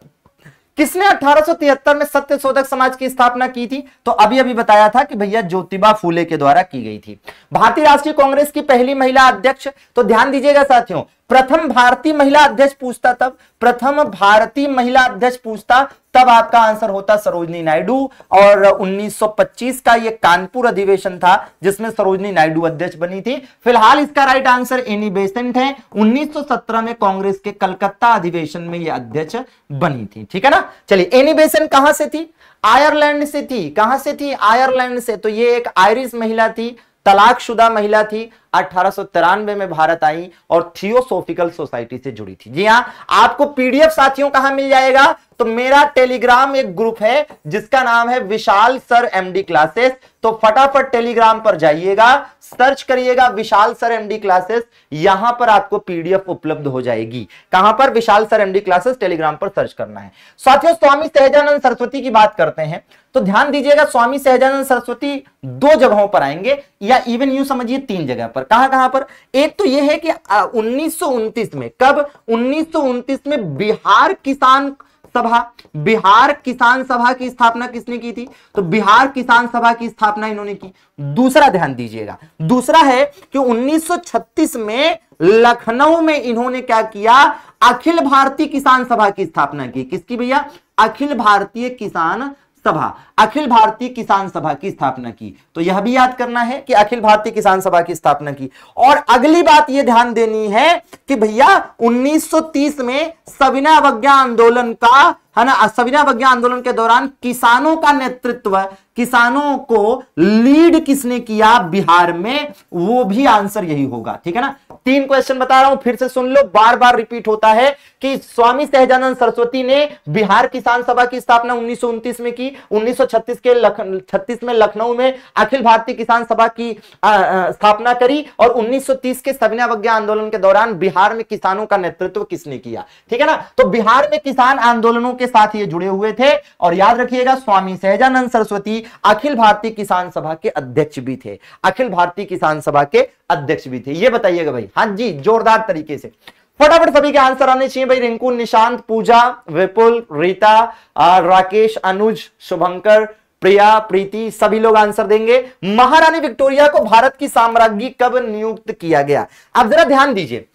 किसने 1873 में सत्य शोधक समाज की स्थापना की थी तो अभी अभी बताया था कि भैया ज्योतिबा फूले के द्वारा की गई थी भारतीय राष्ट्रीय कांग्रेस की पहली महिला अध्यक्ष तो ध्यान दीजिएगा साथियों प्रथम भारतीय महिला अध्यक्ष पूछता तब प्रथम भारतीय महिला अध्यक्ष पूछता तब आपका आंसर होता सरोजनी नायडू और 1925 का यह कानपुर अधिवेशन था जिसमें सरोजनी नायडू अध्यक्ष बनी थी फिलहाल इसका राइट आंसर एनी बेसेंट है 1917 में कांग्रेस के कलकत्ता अधिवेशन में यह अध्यक्ष बनी थी ठीक है ना चलिए एनी बेसेंट कहां से थी आयरलैंड से थी कहां से थी आयरलैंड से तो ये एक आयरिश महिला थी तलाकशुदा महिला थी अठारह में भारत आई और थियोसोफिकल सोसाइटी से जुड़ी थी जी हाँ आपको पीडीएफ साथियों कहां मिल जाएगा तो मेरा टेलीग्राम एक ग्रुप है जिसका नाम है विशाल सर एमडी क्लासेस तो फटाफट टेलीग्राम पर जाइएगा सर्च करिएगा विशाल सर एमडी क्लासेस यहां पर आपको पीडीएफ उपलब्ध हो जाएगी कहां पर Vishal sir MD classes Telegram पर सर्च करना है साथियों स्वामी सहजानंद सरस्वती की बात करते हैं तो ध्यान दीजिएगा स्वामी सहजानंद सरस्वती दो जगहों पर आएंगे या इवन यू समझिए तीन जगह पर कहां कहां पर एक तो यह है कि उन्नीस में कब उन्नीस में बिहार किसान सभा बिहार किसान सभा की स्थापना किसने की थी तो बिहार किसान सभा की स्थापना इन्होंने की दूसरा ध्यान दीजिएगा दूसरा है कि 1936 में लखनऊ में इन्होंने क्या किया अखिल भारतीय किसान सभा की स्थापना की किसकी भैया अखिल भारतीय किसान सभा अखिल भारतीय किसान सभा की स्थापना की तो यह भी याद करना है कि अखिल भारतीय किसान सभा की स्थापना की और अगली बात यह ध्यान देनी है कि भैया 1930 में सविना अवज्ञा आंदोलन का है ना असविनय अवज्ञा आंदोलन के दौरान किसानों का नेतृत्व किसानों को लीड किसने किया बिहार में वो भी आंसर यही होगा ठीक है ना तीन क्वेश्चन बता रहा हूं फिर से सुन लो बार बार रिपीट होता है कि स्वामी सहजानंद सरस्वती ने बिहार किसान सभा की स्थापना उन्नीस में की 1936 के छत्तीस में लखनऊ में अखिल भारतीय किसान सभा की स्थापना करी और 1930 के सविनय अवज्ञा आंदोलन के दौरान बिहार में किसानों का नेतृत्व किसने किया ठीक है ना तो बिहार में किसान आंदोलनों के साथ ये जुड़े हुए थे और याद रखिएगा स्वामी सहजानंद सरस्वती अखिल भारतीय किसान सभा के अध्यक्ष भी थे अखिल भारतीय किसान सभा के अध्यक्ष भी थे ये बताइएगा भाई हाँ जी जोरदार तरीके से फटाफट सभी के आंसर आने चाहिए भाई रिंकू निशांत पूजा विपुल रीता राकेश अनुज शुभंकर प्रिया प्रीति सभी लोग आंसर देंगे महारानी विक्टोरिया को भारत की साम्राज्ञी कब नियुक्त किया गया अब जरा ध्यान दीजिए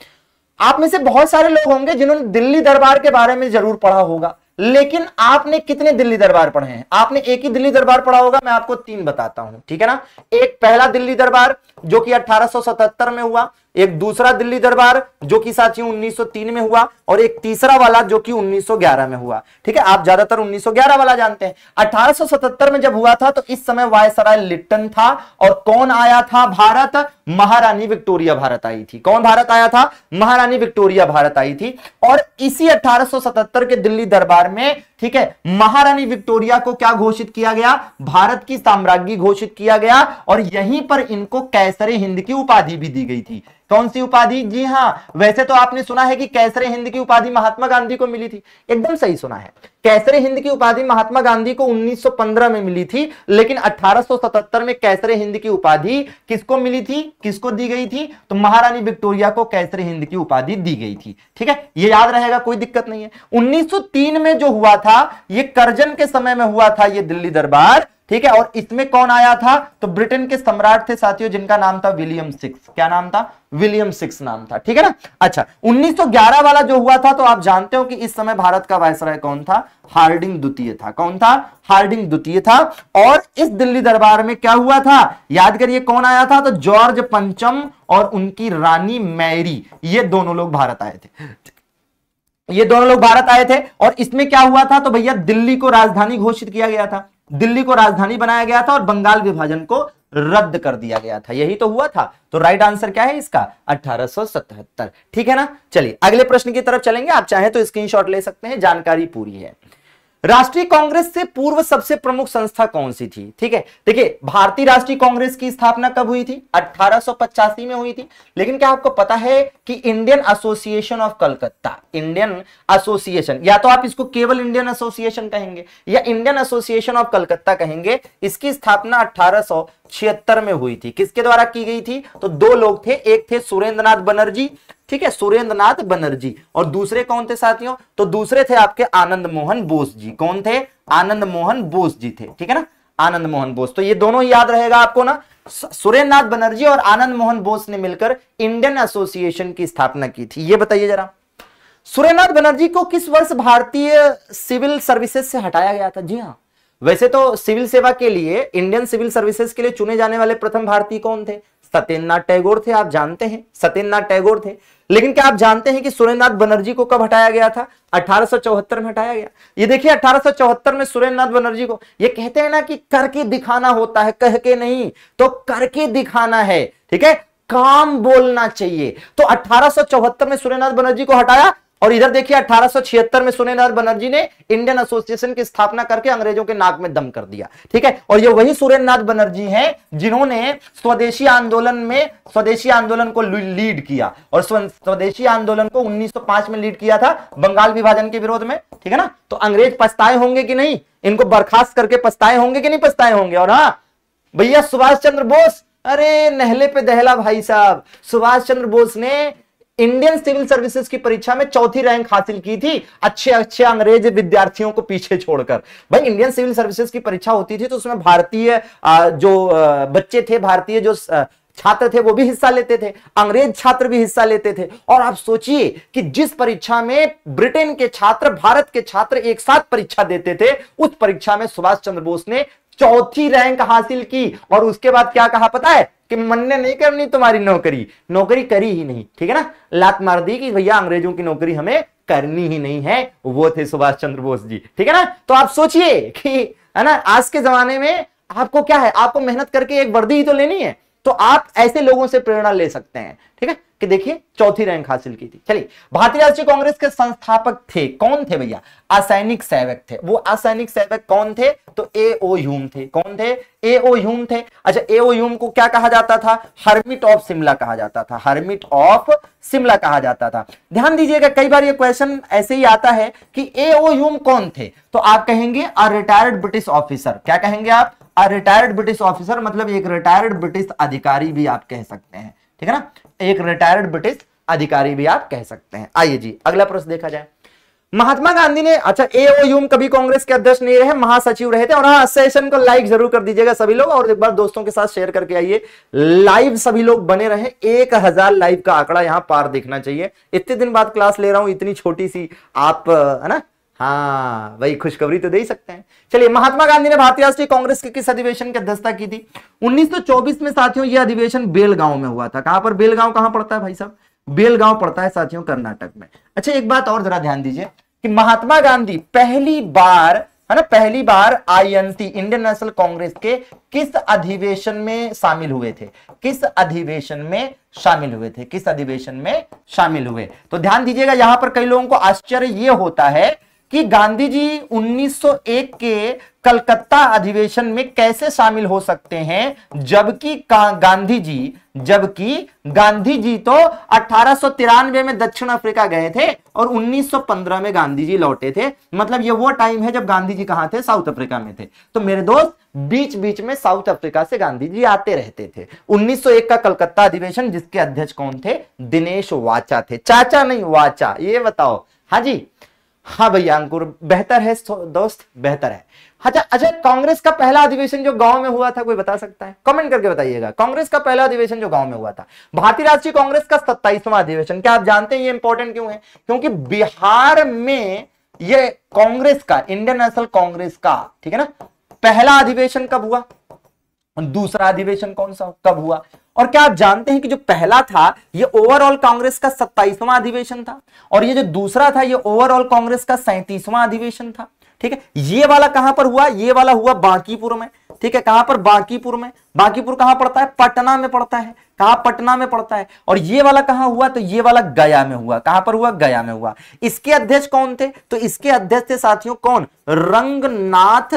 आप में से बहुत सारे लोग होंगे जिन्होंने दिल्ली दरबार के बारे में जरूर पढ़ा होगा लेकिन आपने कितने दिल्ली दरबार पढ़े हैं आपने एक ही दिल्ली दरबार पढ़ा होगा मैं आपको तीन बताता हूं ठीक है ना एक पहला दिल्ली दरबार जो कि 1877 में हुआ एक दूसरा दिल्ली दरबार जो कि साथियों 1903 में हुआ और एक तीसरा वाला जो कि 1911 में हुआ ठीक है आप ज्यादातर 1911 वाला जानते हैं 1877 में जब हुआ था तो इस समय वायसराय लिट्टन था और कौन आया था भारत महारानी विक्टोरिया भारत आई थी कौन भारत आया था महारानी विक्टोरिया भारत आई थी और इसी अठारह के दिल्ली दरबार में ठीक है महारानी विक्टोरिया को क्या घोषित किया गया भारत की साम्राज्ञी घोषित किया गया और यहीं पर इनको कैसरे हिंद की उपाधि भी दी गई थी कौन सी उपाधि जी हाँ वैसे तो आपने सुना है कि कैसरे हिंद की उपाधि महात्मा गांधी को मिली थी एकदम सही सुना है कैसरे हिंद की उपाधि महात्मा गांधी को 1915 में मिली थी लेकिन 1877 में कैसरे हिंद की उपाधि किसको मिली थी किसको दी गई थी तो महारानी विक्टोरिया को कैसरे हिंद की उपाधि दी गई थी ठीक है ये याद रहेगा कोई दिक्कत नहीं है उन्नीस में जो हुआ था था ये करजन के समय में हुआ था ये दिल्ली दरबार ठीक है और इसमें कौन आया था तो ब्रिटेन के सम्राट थे साथियों जिनका नाम था विलियम सिक्स क्या नाम था विलियम सिक्स नाम था ठीक है ना अच्छा 1911 वाला जो हुआ था तो आप जानते हो कि इस समय भारत का वायसराय कौन था हार्डिंग द्वितीय था कौन था हार्डिंग द्वितीय था और इस दिल्ली दरबार में क्या हुआ था याद करिए कौन आया था तो जॉर्ज पंचम और उनकी रानी मैरी ये दोनों लोग भारत आए थे ये दोनों लोग भारत आए थे और इसमें क्या हुआ था तो भैया दिल्ली को राजधानी घोषित किया गया था दिल्ली को राजधानी बनाया गया था और बंगाल विभाजन को रद्द कर दिया गया था यही तो हुआ था तो राइट आंसर क्या है इसका 1877 ठीक है ना चलिए अगले प्रश्न की तरफ चलेंगे आप चाहे तो स्क्रीनशॉट ले सकते हैं जानकारी पूरी है राष्ट्रीय कांग्रेस से पूर्व सबसे प्रमुख संस्था कौन सी थी ठीक है देखिए भारतीय राष्ट्रीय कांग्रेस की स्थापना कब हुई थी 1885 में हुई थी लेकिन क्या आपको पता है कि Indian Association of Calcutta Indian Association या तो आप इसको केवल इंडियन एसोसिएशन कहेंगे या इंडियन एसोसिएशन ऑफ कलकत्ता कहेंगे इसकी स्थापना अठारह छिहत्तर में हुई थी किसके द्वारा की गई थी तो दो लोग थे एक थे सुरेंद्रनाथ बनर्जी ठीक है सुरेंद्र नाथ बनर्जी और दूसरे कौन थे साथियों तो दूसरे थे आपके आनंद मोहन बोस जी कौन थे आनंद मोहन बोस जी थे ठीक है ना आनंद मोहन बोस तो ये दोनों याद रहेगा आपको ना सुरेंद्र नाथ बनर्जी और आनंद मोहन बोस ने मिलकर इंडियन एसोसिएशन की स्थापना की थी ये बताइए जरा सुरेंद्रनाथ बनर्जी को किस वर्ष भारतीय सिविल सर्विसेज से हटाया गया था जी हाँ वैसे तो सिविल सेवा के लिए इंडियन सिविल सर्विसेज के लिए चुने जाने वाले प्रथम भारतीय कौन थे सत्येंद्रनाथ टैगोर थे आप जानते हैं सत्येंद्रनाथ टैगोर थे लेकिन क्या आप जानते हैं कि सुरेंद्रनाथ बनर्जी को कब हटाया गया था 1874 में हटाया गया ये देखिए 1874 में सुरेंद्रनाथ बनर्जी को ये कहते हैं ना कि करके दिखाना होता है कह के नहीं तो करके दिखाना है ठीक है काम बोलना चाहिए तो 1874 में सुरेंद्रनाथ बनर्जी को हटाया और इधर देखिए अठारह में सुनील नहर बनर्जी ने इंडियन एसोसिएशन की स्थापना करके अंग्रेजों के नाक में दम कर दिया ठीक है और ये वही सुरेंद्र नाथ बनर्जी हैं जिन्होंने स्वदेशी आंदोलन में स्वदेशी आंदोलन को लीड किया और स्वदेशी आंदोलन को 1905 में लीड किया था बंगाल विभाजन के विरोध में ठीक है ना तो अंग्रेज पछताए होंगे कि नहीं इनको बर्खास्त करके पछताए होंगे कि नहीं पछताए होंगे और हाँ भैया सुभाष चंद्र बोस अरे नहले पे दहला भाई साहब सुभाष चंद्र बोस ने इंडियन सिविल सर्विसेज की परीक्षा में चौथी रैंक हासिल की थी अच्छे अच्छे अंग्रेज विद्यार्थियों को पीछे छोड़कर भाई इंडियन सिविल सर्विसेज की परीक्षा होती थी तो उसमें भारतीय जो बच्चे थे भारतीय जो छात्र थे वो भी हिस्सा लेते थे अंग्रेज छात्र भी हिस्सा लेते थे और आप सोचिए कि जिस परीक्षा में ब्रिटेन के छात्र भारत के छात्र एक साथ परीक्षा देते थे उस परीक्षा में सुभाष चंद्र बोस ने चौथी रैंक हासिल की और उसके बाद क्या कहा पता है कि मन्ने नहीं करनी तुम्हारी नौकरी नौकरी करी ही नहीं ठीक है ना लात मार दी कि भैया अंग्रेजों की नौकरी हमें करनी ही नहीं है वो थे सुभाष चंद्र बोस जी ठीक है ना तो आप सोचिए कि है ना आज के जमाने में आपको क्या है आपको मेहनत करके एक वर्दी ही तो लेनी है तो आप ऐसे लोगों से प्रेरणा ले सकते हैं ठीक है कि देखिए चौथी रैंक हासिल की थी चलिए भारतीय राष्ट्रीय कांग्रेस के संस्थापक थे कौन थे भैया असैनिक सेवक थे वो असैनिक सेवक कौन थे तो ए ओ ह्यूम थे कौन थे ए ओ ह्यूम थे अच्छा ए ओ ह्यूम को क्या कहा जाता था हर्मिट ऑफ शिमला कहा जाता था हर्मिट ऑफ शिमला कहा जाता था ध्यान दीजिएगा कई बार ये क्वेश्चन ऐसे ही आता है कि ए ओ ह्यूम कौन थे तो आप कहेंगे अ रिटायर्ड ब्रिटिश ऑफिसर क्या कहेंगे आप रिटायर्ड ब्रिटिश ऑफिसर मतलब एक रिटायर्ड ब्रिटिश अधिकारी भी आप कह सकते हैं ठीक है ना एक रिटायर्ड ब्रिटिश अधिकारी भी आप कह सकते हैं आइए जी अगला प्रश्न देखा जाए महात्मा गांधी ने अच्छा ए ओ यूम कभी कांग्रेस के अध्यक्ष नहीं रहे महासचिव रहे थे और हाँ सेशन को लाइक जरूर कर दीजिएगा सभी लोग और एक बार दोस्तों के साथ शेयर करके आइए लाइव सभी लोग बने रहे एक हजार लाइव का आंकड़ा यहाँ पार देखना चाहिए इतने दिन बाद क्लास ले रहा हूं इतनी छोटी सी आप है ना हाँ वही खुशखबरी तो दे ही सकते हैं चलिए महात्मा गांधी ने भारतीय राष्ट्रीय कांग्रेस के किस अधिवेशन की अध्यक्षता की थी 1924 में साथियों यह अधिवेशन बेलगांव में हुआ था कहां पर बेलगांव कहां पड़ता है भाई साहब बेलगांव पड़ता है साथियों कर्नाटक में अच्छा एक बात और जरा ध्यान दीजिए कि महात्मा गांधी पहली बार है ना पहली बार आई इंडियन नेशनल कांग्रेस के किस अधिवेशन में शामिल हुए थे किस अधिवेशन में शामिल हुए थे किस अधिवेशन में शामिल हुए तो ध्यान दीजिएगा यहां पर कई लोगों को आश्चर्य यह होता है कि गांधी जी 1901 के कलकत्ता अधिवेशन में कैसे शामिल हो सकते हैं जबकि गांधी जी जबकि गांधी जी तो अठारह में दक्षिण अफ्रीका गए थे और 1915 में गांधी जी लौटे थे मतलब ये वो टाइम है जब गांधी जी कहां थे साउथ अफ्रीका में थे तो मेरे दोस्त बीच बीच में साउथ अफ्रीका से गांधी जी आते रहते थे 1901 का कलकत्ता अधिवेशन जिसके अध्यक्ष कौन थे दिनेश वाचा थे चाचा नहीं वाचा ये बताओ हाँ जी हाँ भैया अंकुर बेहतर है दोस्त बेहतर है अच्छा अच्छा कांग्रेस का पहला अधिवेशन जो गांव में हुआ था कोई बता सकता है कमेंट करके बताइएगा कांग्रेस का पहला अधिवेशन जो गांव में हुआ था भारतीय राष्ट्रीय कांग्रेस का सत्ताईसवां अधिवेशन क्या आप जानते हैं ये इंपॉर्टेंट क्यों है क्योंकि बिहार में ये कांग्रेस का इंडियन नेशनल कांग्रेस का ठीक है ना पहला अधिवेशन कब हुआ दूसरा अधिवेशन कौन सा कब हुआ और क्या आप जानते हैं कि जो पहला था ये ओवरऑल कांग्रेस का सत्ताईसवां अधिवेशन था और ये जो दूसरा था ये ओवरऑल कांग्रेस का सैंतीसवां अधिवेशन था ठीक है ये वाला कहां पर हुआ ये वाला हुआ बांकीपुर में ठीक है कहां पर बांकीपुर में बांकीपुर कहां पड़ता है पटना में पड़ता है कहा पटना में पड़ता है और ये वाला कहां हुआ तो ये वाला गया में हुआ कहां पर हुआ गया में हुआ इसके अध्यक्ष कौन थे तो इसके अध्यक्ष थे साथियों कौन रंगनाथ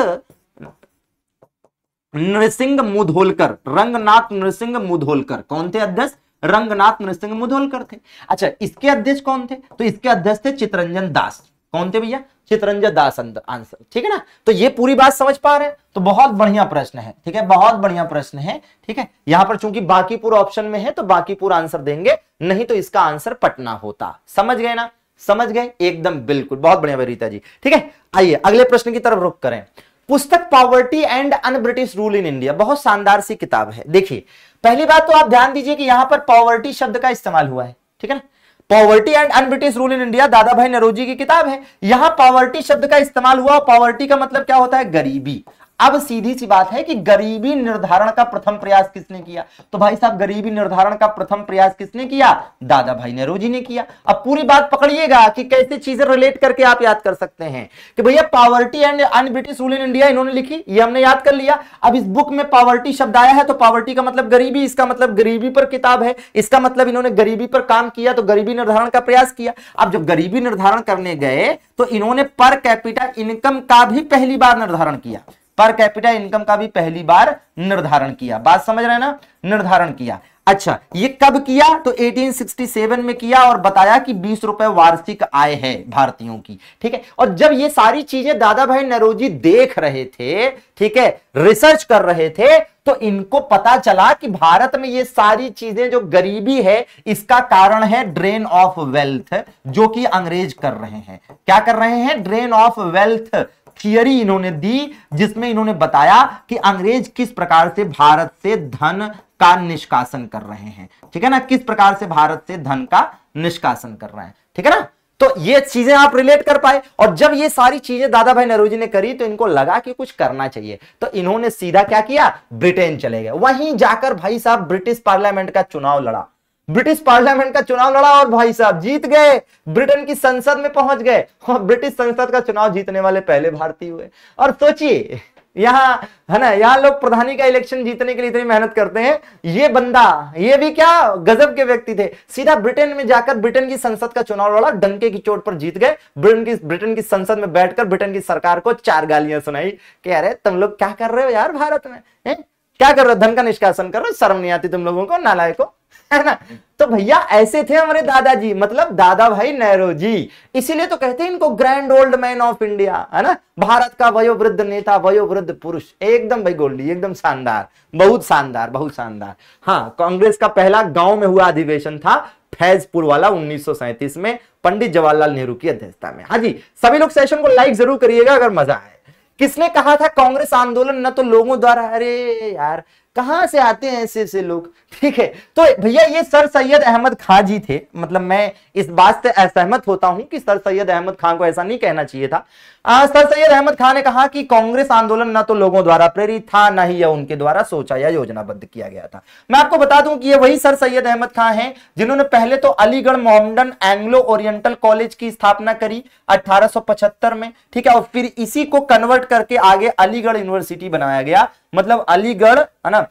नृसिंह मुधोलकर रंगनाथ नृसिंह मुधोलकर कौन थे अध्यक्ष रंगनाथ नृसिंह मुधोलकर थे अच्छा इसके अध्यक्ष कौन थे तो इसके अध्यक्ष थे चितरंजन दास कौन थे भैया चितरंजन दास आंसर ठीक है ना तो ये पूरी बात समझ पा रहे हैं तो बहुत बढ़िया प्रश्न है ठीक है बहुत बढ़िया प्रश्न है ठीक है यहां पर चूंकि बाकीपुर ऑप्शन में है तो बाकीपुर आंसर देंगे नहीं तो इसका आंसर पटना होता समझ गए ना समझ गए एकदम बिल्कुल बहुत बढ़िया रीता जी ठीक है आइए अगले प्रश्न की तरफ रुख करें पुस्तक poverty and un British rule in India बहुत शानदार सी किताब है देखिए पहली बात तो आप ध्यान दीजिए कि यहां पर पॉवर्टी शब्द का इस्तेमाल हुआ है ठीक है ना poverty and un British rule in India Dadabhai Naoroji की किताब है यहां पॉवर्टी शब्द का इस्तेमाल हुआ पॉवर्टी का मतलब क्या होता है गरीबी अब सीधी सी बात है कि गरीबी निर्धारण का प्रथम प्रयास किसने किया तो भाई साहब गरीबी निर्धारण का प्रथम प्रयास किसने किया दादा भाई नेहरू जी ने किया अब पूरी बात पकड़िएगा कि कैसे चीजें रिलेट करके आप याद कर सकते हैं कि भैया poverty and un British rule in India इन्होंने लिखी ये हमने याद कर लिया अब इस बुक में पावर्टी शब्द आया है तो पावर्टी का मतलब गरीबी इसका मतलब गरीबी पर किताब है इसका मतलब इन्होंने गरीबी पर काम किया तो गरीबी निर्धारण का प्रयास किया अब जब गरीबी निर्धारण करने गए तो इन्होंने पर कैपिटल इनकम का भी पहली बार निर्धारण किया पर कैपिटल इनकम का भी पहली बार निर्धारण किया बात समझ रहे ना निर्धारण किया अच्छा ये कब किया तो 1867 में किया और बताया कि बीस रुपए वार्षिक आय है भारतीयों की ठीक है और जब ये सारी चीजें दादा भाई नरोजी देख रहे थे ठीक है रिसर्च कर रहे थे तो इनको पता चला कि भारत में ये सारी चीजें जो गरीबी है इसका कारण है ड्रेन ऑफ वेल्थ जो कि अंग्रेज कर रहे हैं क्या कर रहे हैं ड्रेन ऑफ वेल्थ थियरी इन्होंने दी जिसमें इन्होंने बताया कि अंग्रेज किस प्रकार से भारत से धन का निष्कासन कर रहे हैं ठीक है ना किस प्रकार से भारत से धन का निष्कासन कर रहे हैं ठीक है ना तो ये चीजें आप रिलेट कर पाए और जब ये सारी चीजें दादा भाई जी ने करी तो इनको लगा कि कुछ करना चाहिए तो इन्होंने सीधा क्या किया ब्रिटेन चले गए वहीं जाकर भाई साहब ब्रिटिश पार्लियामेंट का चुनाव लड़ा ब्रिटिश पार्लियामेंट का चुनाव लड़ा और भाई साहब जीत गए ब्रिटेन की संसद में पहुंच गए और ब्रिटिश संसद का चुनाव जीतने वाले पहले भारतीय हुए और सोचिए यहाँ है ना यहाँ लोग प्रधानी का इलेक्शन जीतने के लिए इतनी मेहनत करते हैं ये बंदा ये भी क्या गजब के व्यक्ति थे सीधा ब्रिटेन में जाकर ब्रिटेन की संसद का चुनाव लड़ा डंके की चोट पर जीत गए ब्रिटेन की ब्रिटेन की संसद में बैठकर ब्रिटेन की सरकार को चार गालियां सुनाई कि अरे तुम लोग क्या कर रहे हो यार भारत में है? क्या कर रहे हो धन का निष्कासन कर रहे हो शर्म नहीं आती तुम लोगों को नालायक को है ना तो भैया ऐसे थे हमारे दादाजी मतलब दादा भाई नेहरू जी इसीलिए तो कहते हैं इनको grand old man of India है ना भारत का वयोवृद्ध नेता वयोवृद्ध पुरुष एकदम भाई गोल्डी एकदम शानदार बहुत शानदार बहुत शानदार हाँ कांग्रेस का पहला गांव में हुआ अधिवेशन था फैजपुर वाला उन्नीस में पंडित जवाहरलाल नेहरू की अध्यक्षता में हाँ जी सभी लोग सेशन को लाइक जरूर करिएगा अगर मजा आए किसने कहा था कांग्रेस आंदोलन न तो लोगों द्वारा अरे यार कहां से आते हैं ऐसे ऐसे लोग ठीक है तो भैया ये सर सैयद अहमद खां जी थे मतलब मैं इस बात से असहमत होता हूं कि सर सैयद अहमद खां को ऐसा नहीं कहना चाहिए था आ, सर सैयद अहमद खां ने कहा कि कांग्रेस आंदोलन ना तो लोगों द्वारा प्रेरित था ना ही यह उनके द्वारा सोचा या योजनाबद्ध किया गया था मैं आपको बता दूं कि ये वही सर सैयद अहमद खां हैं जिन्होंने पहले तो Aligarh Mohammedan Anglo Oriental College की स्थापना करी 1875 में ठीक है और फिर इसी को कन्वर्ट करके आगे अलीगढ़ यूनिवर्सिटी बनाया गया मतलब अलीगढ़ है ना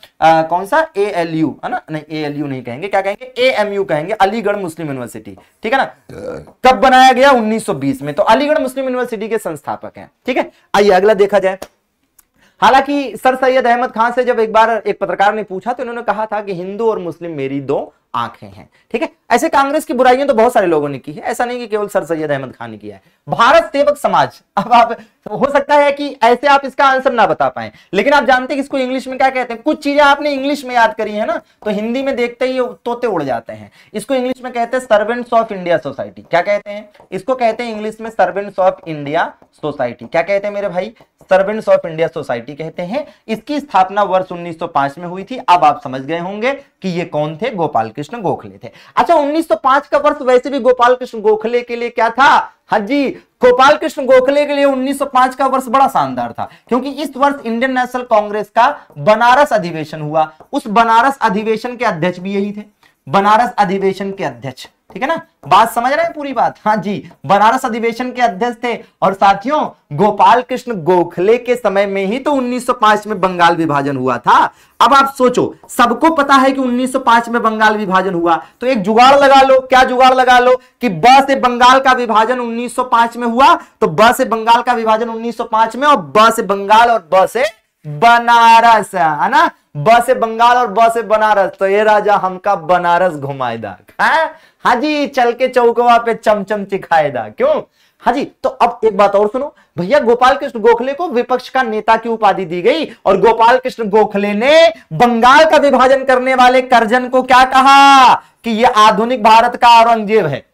कौन सा ए एल यू है ना नहीं ए एल यू नहीं कहेंगे क्या कहेंगे ए एम यू कहेंगे अलीगढ़ मुस्लिम यूनिवर्सिटी ठीक है ना कब बनाया गया 1920 में तो अलीगढ़ मुस्लिम यूनिवर्सिटी के संस्थापक हैं ठीक है आइए अगला देखा जाए हालांकि सर सैयद अहमद खान से जब एक बार एक पत्रकार ने पूछा तो इन्होंने कहा था कि हिंदू और मुस्लिम मेरी दो आंखें हैं ठीक है ऐसे कांग्रेस की बुराइयां तो बहुत सारे लोगों ने की है ऐसा नहीं कि केवल सर सैयद अहमद खान ने किया है भारत सेवक समाज अब आप हो सकता है कि ऐसे आप इसका आंसर ना बता पाए लेकिन आप जानते हैं इसको इंग्लिश में क्या कहते हैं कुछ चीजें आपने इंग्लिश में याद करी है ना तो हिंदी में देखते ही तोते उड़ जाते हैं इसको इंग्लिश में कहते हैं सर्वेंट्स ऑफ इंडिया सोसाइटी क्या कहते हैं इसको कहते हैं इंग्लिश में सर्वेंट्स ऑफ इंडिया सोसाइटी क्या कहते हैं मेरे भाई सर्वेंट्स ऑफ इंडिया सोसाइटी कहते हैं इसकी स्थापना वर्ष 1905 में हुई थी अब आप समझ गए होंगे कि ये कौन थे गोपाल कृष्ण गोखले थे अच्छा 1905 का वर्ष वैसे भी गोपाल कृष्ण गोखले के लिए क्या था हाँ जी गोपाल कृष्ण गोखले के लिए 1905 का वर्ष बड़ा शानदार था क्योंकि इस वर्ष इंडियन नेशनल कांग्रेस का बनारस अधिवेशन हुआ उस बनारस अधिवेशन के अध्यक्ष भी यही थे बनारस अधिवेशन के अध्यक्ष ठीक है ना बात समझ रहे हैं पूरी बात हाँ जी बनारस अधिवेशन के अध्यक्ष थे और साथियों गोपाल कृष्ण गोखले के समय में ही तो 1905 में बंगाल विभाजन हुआ था अब आप सोचो सबको पता है कि 1905 में बंगाल विभाजन हुआ तो एक जुगाड़ लगा लो क्या जुगाड़ लगा लो कि ब से बंगाल का विभाजन 1905 में हुआ तो ब से बंगाल का विभाजन 1905 में और ब से बंगाल और ब से बनारस है ना बसे बंगाल और बसे बनारस तो ये राजा हमका बनारस घुमाएदा है हाजी चल के चौकवा पे चमचम चिखाएदा क्यों हाजी तो अब एक बात और सुनो भैया गोपाल कृष्ण गोखले को विपक्ष का नेता की उपाधि दी गई और गोपाल कृष्ण गोखले ने बंगाल का विभाजन करने वाले करजन को क्या कहा कि यह आधुनिक भारत का औरंगजेब है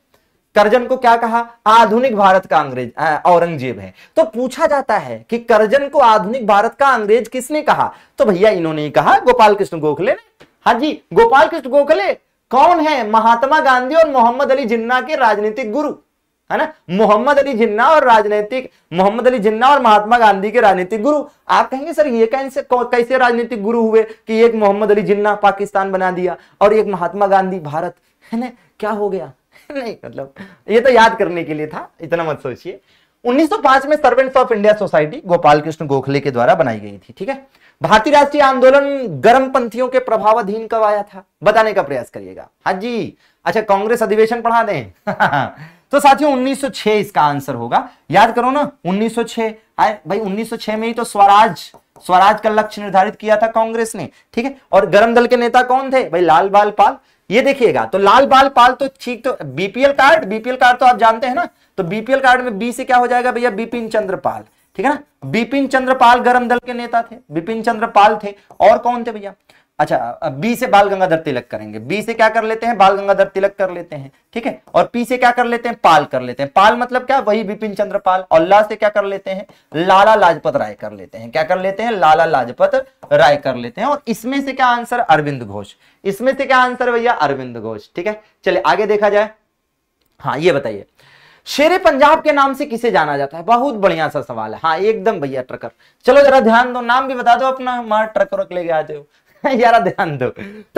करजन को क्या कहा आधुनिक भारत का अंग्रेज औरंगजेब है तो पूछा जाता है कि करजन को आधुनिक भारत का अंग्रेज किसने कहा तो भैया इन्होंने ही कहा गोपाल कृष्ण गोखले ने हाँ जी गोपाल कृष्ण गोखले कौन है महात्मा गांधी और मोहम्मद अली जिन्ना के राजनीतिक गुरु है ना मोहम्मद अली जिन्ना और राजनीतिक मोहम्मद अली जिन्ना और महात्मा गांधी के राजनीतिक गुरु आप कहेंगे सर ये कैसे कैसे राजनीतिक गुरु हुए कि एक मोहम्मद अली जिन्ना पाकिस्तान बना दिया और एक महात्मा गांधी भारत है ना क्या हो गया नहीं मतलब ये तो याद करने के लिए था इतना मत सोचिए 1905 में Servants of India Society Gopal Krishna Gokhale के द्वारा बनाई गई थी ठीक है भारतीय राष्ट्रीय आंदोलन गर्म पंथियों के प्रभावाधीन कब आया था बताने का प्रयास करिएगा हाँ जी अच्छा कांग्रेस अधिवेशन पढ़ा दें तो साथियों 1906 इसका आंसर होगा याद करो ना 1906 आए भाई 1906 में ही तो स्वराज स्वराज का लक्ष्य निर्धारित किया था कांग्रेस ने ठीक है और गर्म दल के नेता कौन थे भाई लाल बाल पाल ये देखिएगा तो लाल बाल पाल तो ठीक तो बीपीएल कार्ड बीपीएल कार्ड तो आप जानते हैं ना तो बीपीएल कार्ड में बी से क्या हो जाएगा भैया बिपिन चंद्रपाल ठीक है ना बिपिन चंद्रपाल गरम दल के नेता थे बिपिन चंद्रपाल थे और कौन थे भैया अच्छा बी से बाल गंगाधर तिलक करेंगे बी से क्या कर लेते हैं बाल गंगाधर तिलक कर लेते हैं ठीक है और पी से क्या कर लेते हैं पाल कर लेते हैं पाल मतलब क्या वही बिपिन चंद्र पाल और ला से क्या कर लेते हैं लाला लाजपत राय कर लेते हैं क्या कर लेते हैं लाला लाजपत राय कर लेते हैं और इसमें से क्या आंसर अरविंद घोष इसमें से क्या आंसर भैया अरविंद घोष ठीक है चलिए आगे देखा जाए हाँ ये बताइए शेर पंजाब के नाम से किसे जाना जाता है बहुत बढ़िया सा सवाल है हाँ एकदम भैया ट्रकर चलो जरा ध्यान दो नाम भी बता दो अपना मार ट्रकर ले गया आज यारा ध्यान दो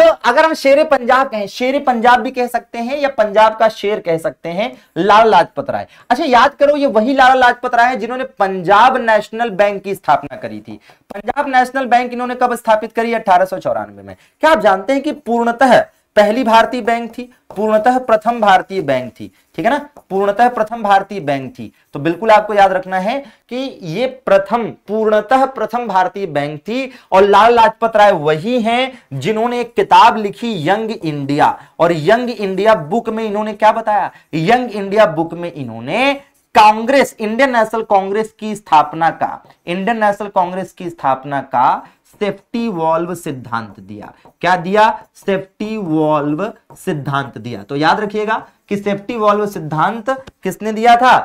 तो अगर हम शेर पंजाब कहें शेर पंजाब भी कह सकते हैं या पंजाब का शेर कह सकते हैं लाल लाजपत राय अच्छा याद करो ये वही लाल लाजपत राय है जिन्होंने पंजाब नेशनल बैंक की स्थापना करी थी पंजाब नेशनल बैंक इन्होंने कब स्थापित करी अठारह में क्या आप जानते हैं कि पूर्णतः पहली भारतीय बैंक थी पूर्णतः प्रथम भारतीय बैंक थी ठीक है ना पूर्णतः प्रथम भारतीय बैंक थी तो बिल्कुल आपको याद रखना है कि ये प्रथम पूर्णतः प्रथम भारतीय बैंक थी और लाल लाजपत राय वही हैं जिन्होंने एक किताब लिखी यंग इंडिया और यंग इंडिया बुक में इन्होंने क्या बताया यंग इंडिया बुक में इन्होंने कांग्रेस इंडियन नेशनल कांग्रेस की स्थापना का इंडियन नेशनल कांग्रेस की स्थापना का सेफ्टी वॉल्व सिद्धांत दिया क्या दिया सेफ्टी वॉल्व सिद्धांत दिया तो याद रखिएगा कि सेफ्टी वॉल्व सिद्धांत किसने दिया था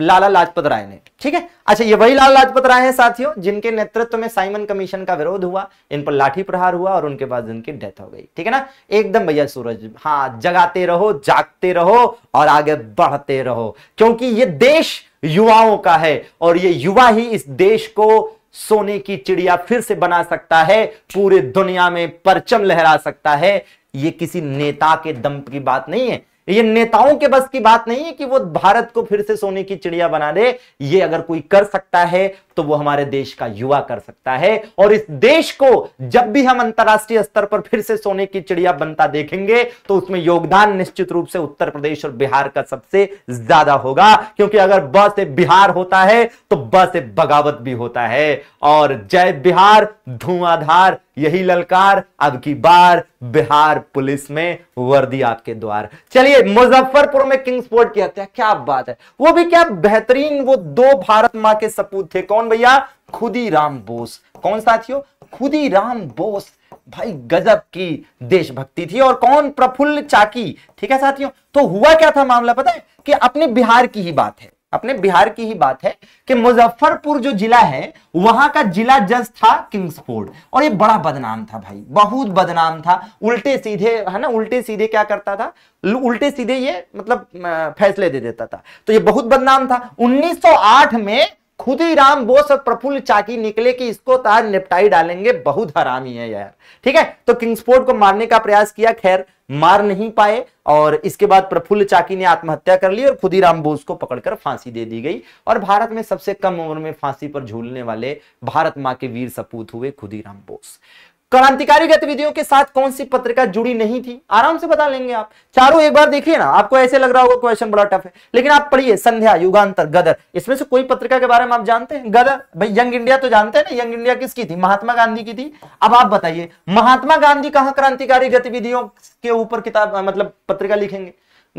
लाला लाजपत राय ने ठीक है अच्छा ये वही लाला लाजपत राय हैं साथियों जिनके नेतृत्व में साइमन कमीशन का विरोध हुआ इन पर लाठी प्रहार हुआ और उनके बाद इनकी डेथ हो गई ठीक है ना एकदम भैया सूरज हाँ जगाते रहो जागते रहो और आगे बढ़ते रहो क्योंकि ये देश युवाओं का है और ये युवा ही इस देश को सोने की चिड़िया फिर से बना सकता है पूरे दुनिया में परचम लहरा सकता है ये किसी नेता के दम की बात नहीं है ये नेताओं के बस की बात नहीं है कि वो भारत को फिर से सोने की चिड़िया बना दे ये अगर कोई कर सकता है तो वो हमारे देश का युवा कर सकता है और इस देश को जब भी हम अंतरराष्ट्रीय स्तर पर फिर से सोने की चिड़िया बनता देखेंगे तो उसमें योगदान निश्चित रूप से उत्तर प्रदेश और बिहार का सबसे ज्यादा होगा क्योंकि अगर ब से बिहार होता है तो ब से बगावत भी होता है और जय बिहार धुआंधार यही ललकार अब की बार बिहार पुलिस में वर्दी आपके द्वार चलिए मुजफ्फरपुर में बोर्ड की हत्या क्या बात है वो भी क्या बेहतरीन वो दो भारत मां के सपूत थे कौन भैया खुदी राम बोस कौन सा थी खुदी राम बोस भाई गजब की देशभक्ति थी और कौन प्रफुल्ल चाकी ठीक है साथियों तो हुआ क्या था मामला पता है कि अपने बिहार की ही बात है अपने बिहार की ही बात है कि मुजफ्फरपुर जो जिला है वहां का जिला जज था किंग्सफोर्ड और ये बड़ा बदनाम था भाई बहुत बदनाम था उल्टे सीधे है ना उल्टे सीधे क्या करता था उल्टे सीधे ये मतलब फैसले दे देता था तो ये बहुत बदनाम था 1908 में खुद ही राम बोस और प्रफुल्ल चाकी निकले कि इसको तार निपटाई डालेंगे बहुत हरामी है यार ठीक है तो किंग्सफोर्ड को मारने का प्रयास किया खैर मार नहीं पाए और इसके बाद प्रफुल्ल चाकी ने आत्महत्या कर ली और खुद ही राम बोस को पकड़कर फांसी दे दी गई और भारत में सबसे कम उम्र में फांसी पर झूलने वाले भारत माँ के वीर सपूत हुए खुदी राम बोस क्रांतिकारी गतिविधियों के साथ कौन सी पत्रिका जुड़ी नहीं थी आराम से बता लेंगे आप चारों एक बार देखिए ना आपको ऐसे लग रहा होगा क्वेश्चन बड़ा टफ है लेकिन आप पढ़िए संध्या युगांतर गदर इसमें से कोई पत्रिका के बारे में आप जानते हैं गदर भाई यंग इंडिया तो जानते हैं ना यंग इंडिया किसकी थी महात्मा गांधी की थी अब आप बताइए महात्मा गांधी कहाँ क्रांतिकारी गतिविधियों के ऊपर किताब मतलब पत्रिका लिखेंगे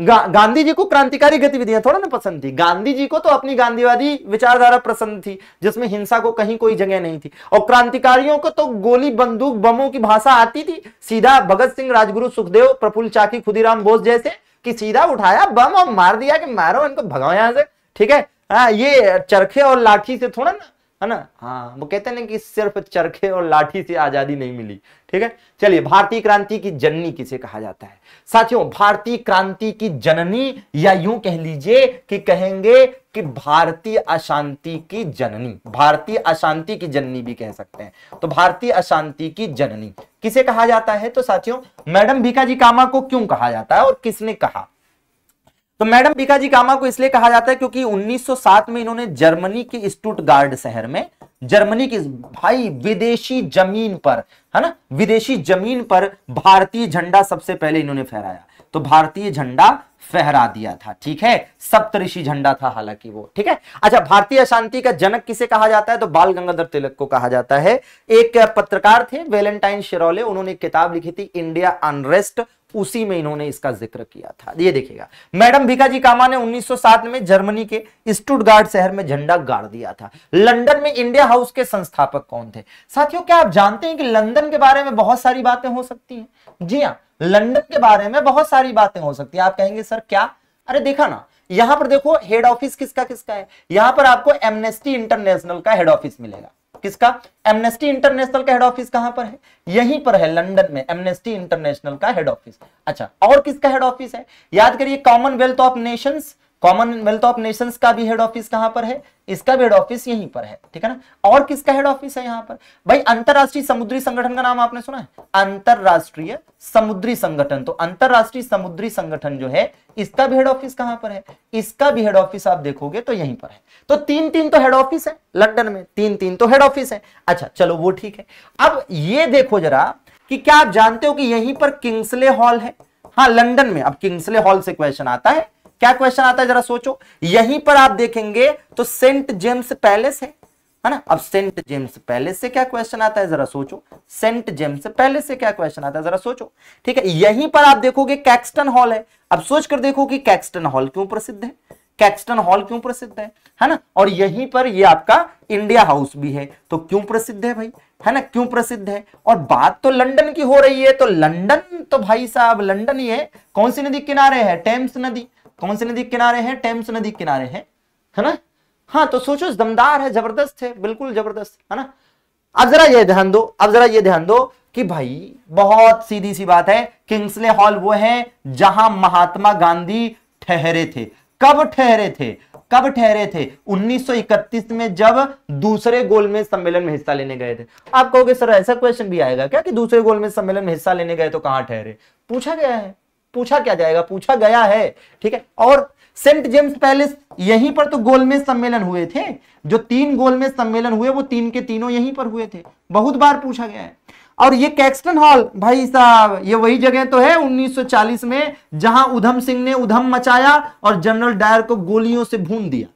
गा, गांधी जी को क्रांतिकारी गतिविधियां थोड़ा ना पसंद थी गांधी जी को तो अपनी गांधीवादी विचारधारा पसंद थी जिसमें हिंसा को कहीं कोई जगह नहीं थी और क्रांतिकारियों को तो गोली बंदूक बमों की भाषा आती थी सीधा भगत सिंह राजगुरु सुखदेव प्रफुल्ल चाकी खुदीराम बोस जैसे कि सीधा उठाया बम और मार दिया कि मारो इनको भगाओ यहां से ठीक है आ, हाँ, ये चरखे और लाठी से थोड़ा ना है ना हाँ वो कहते हैं ना कि सिर्फ चरखे और लाठी से आजादी नहीं मिली ठीक है चलिए भारतीय क्रांति की जननी किसे कहा जाता है साथियों भारतीय क्रांति की जननी या यूं कह लीजिए कि कहेंगे कि भारतीय अशांति की जननी भारतीय अशांति की जननी भी कह सकते हैं तो भारतीय अशांति की जननी किसे कहा जाता है तो साथियों मैडम भीका जी कामा को क्यों कहा जाता है और किसने कहा तो मैडम बीकाजी कामा को इसलिए कहा जाता है क्योंकि 1907 में इन्होंने जर्मनी के स्टुटगार्ड शहर में जर्मनी की भाई विदेशी जमीन पर है ना विदेशी जमीन पर भारतीय झंडा सबसे पहले इन्होंने फहराया तो भारतीय झंडा फहरा दिया था ठीक है सप्तऋषि झंडा था हालांकि वो ठीक है अच्छा भारतीय अशांति का जनक किसे कहा जाता है तो बाल गंगाधर तिलक को कहा जाता है एक पत्रकार थे वेलेंटाइन शिरोले उन्होंने किताब लिखी थी इंडिया अनरेस्ट उसी में इन्होंने इसका जिक्र किया था ये देखिएगा मैडम भिकाजी कामा ने 1907 में जर्मनी के स्टूटगार्ड शहर में झंडा गाड़ दिया था लंदन में इंडिया हाउस के संस्थापक कौन थे साथियों क्या आप जानते हैं कि लंदन के बारे में बहुत सारी बातें हो सकती हैं जी हाँ लंदन के बारे में बहुत सारी बातें हो सकती है आप कहेंगे सर क्या अरे देखा ना यहां पर देखो हेड ऑफिस किसका किसका है यहां पर आपको एमनेस्टी इंटरनेशनल का हेड ऑफिस मिलेगा किसका एमनेस्टी इंटरनेशनल का हेड ऑफिस कहां पर है यहीं पर है लंदन में एमनेस्टी इंटरनेशनल का हेड ऑफिस अच्छा और किसका हेड ऑफिस है याद करिए Commonwealth of Nations Commonwealth of Nations का भी हेड ऑफिस कहां पर है इसका भी हेड ऑफिस यहीं पर है ठीक है ना और किसका हेड ऑफिस है यहां पर भाई अंतरराष्ट्रीय समुद्री संगठन का नाम आपने सुना है अंतरराष्ट्रीय समुद्री संगठन तो अंतरराष्ट्रीय समुद्री संगठन जो है इसका भी हेड ऑफिस कहां पर है इसका भी हेड ऑफिस आप देखोगे तो यहीं पर है तो तीन तीन तो हेड ऑफिस है लंडन में तीन तीन तो हेड ऑफिस है अच्छा चलो वो ठीक है अब ये देखो जरा कि क्या आप जानते हो कि यहीं पर किंग्सले हॉल है हाँ लंडन में अब किंग्सले हॉल से क्वेश्चन आता है क्या क्वेश्चन आता है जरा सोचो यहीं पर आप देखेंगे तो सेंट जेम्स पैलेस है है ना अब सेंट जेम्स पैलेस से क्या क्वेश्चन आता है जरा सोचो सेंट जेम्स पैलेस से क्या क्वेश्चन आता है जरा सोचो ठीक है यहीं पर आप देखोगे कैक्सटन हॉल है अब सोच कर देखो कि कैक्सटन हॉल क्यों प्रसिद्ध है कैक्सटन हॉल क्यों प्रसिद्ध है है ना और यहीं पर ये आपका इंडिया हाउस भी है तो क्यों प्रसिद्ध है भाई है ना क्यों प्रसिद्ध है और बात तो लंडन की हो रही है तो लंडन तो भाई साहब लंदन ये कौन सी नदी किनारे है टेम्स नदी कौन से नदी किनारे हैं टेम्स नदी किनारे हैं है ना हाँ तो सोचो दमदार है जबरदस्त है बिल्कुल जबरदस्त है ना अब जरा ये ध्यान दो अब जरा ये ध्यान दो कि भाई बहुत सीधी सी बात है किंग्सले हॉल वो है जहां महात्मा गांधी ठहरे थे कब ठहरे थे कब ठहरे थे 1931 में जब दूसरे गोलमेज सम्मेलन में हिस्सा लेने गए थे आप कहोगे सर ऐसा क्वेश्चन भी आएगा क्या कि दूसरे गोलमेज सम्मेलन में हिस्सा लेने गए तो कहां ठहरे पूछा गया है पूछा क्या जाएगा पूछा गया है ठीक है और सेंट जेम्स पैलेस यहीं पर तो गोलमेज सम्मेलन हुए थे जो तीन गोलमेज सम्मेलन हुए वो तीन के तीनों यहीं पर हुए थे बहुत बार पूछा गया है और ये कैक्सटन हॉल भाई साहब ये वही जगह तो है 1940 में जहां उधम सिंह ने उधम मचाया और जनरल डायर को गोलियों से भून दिया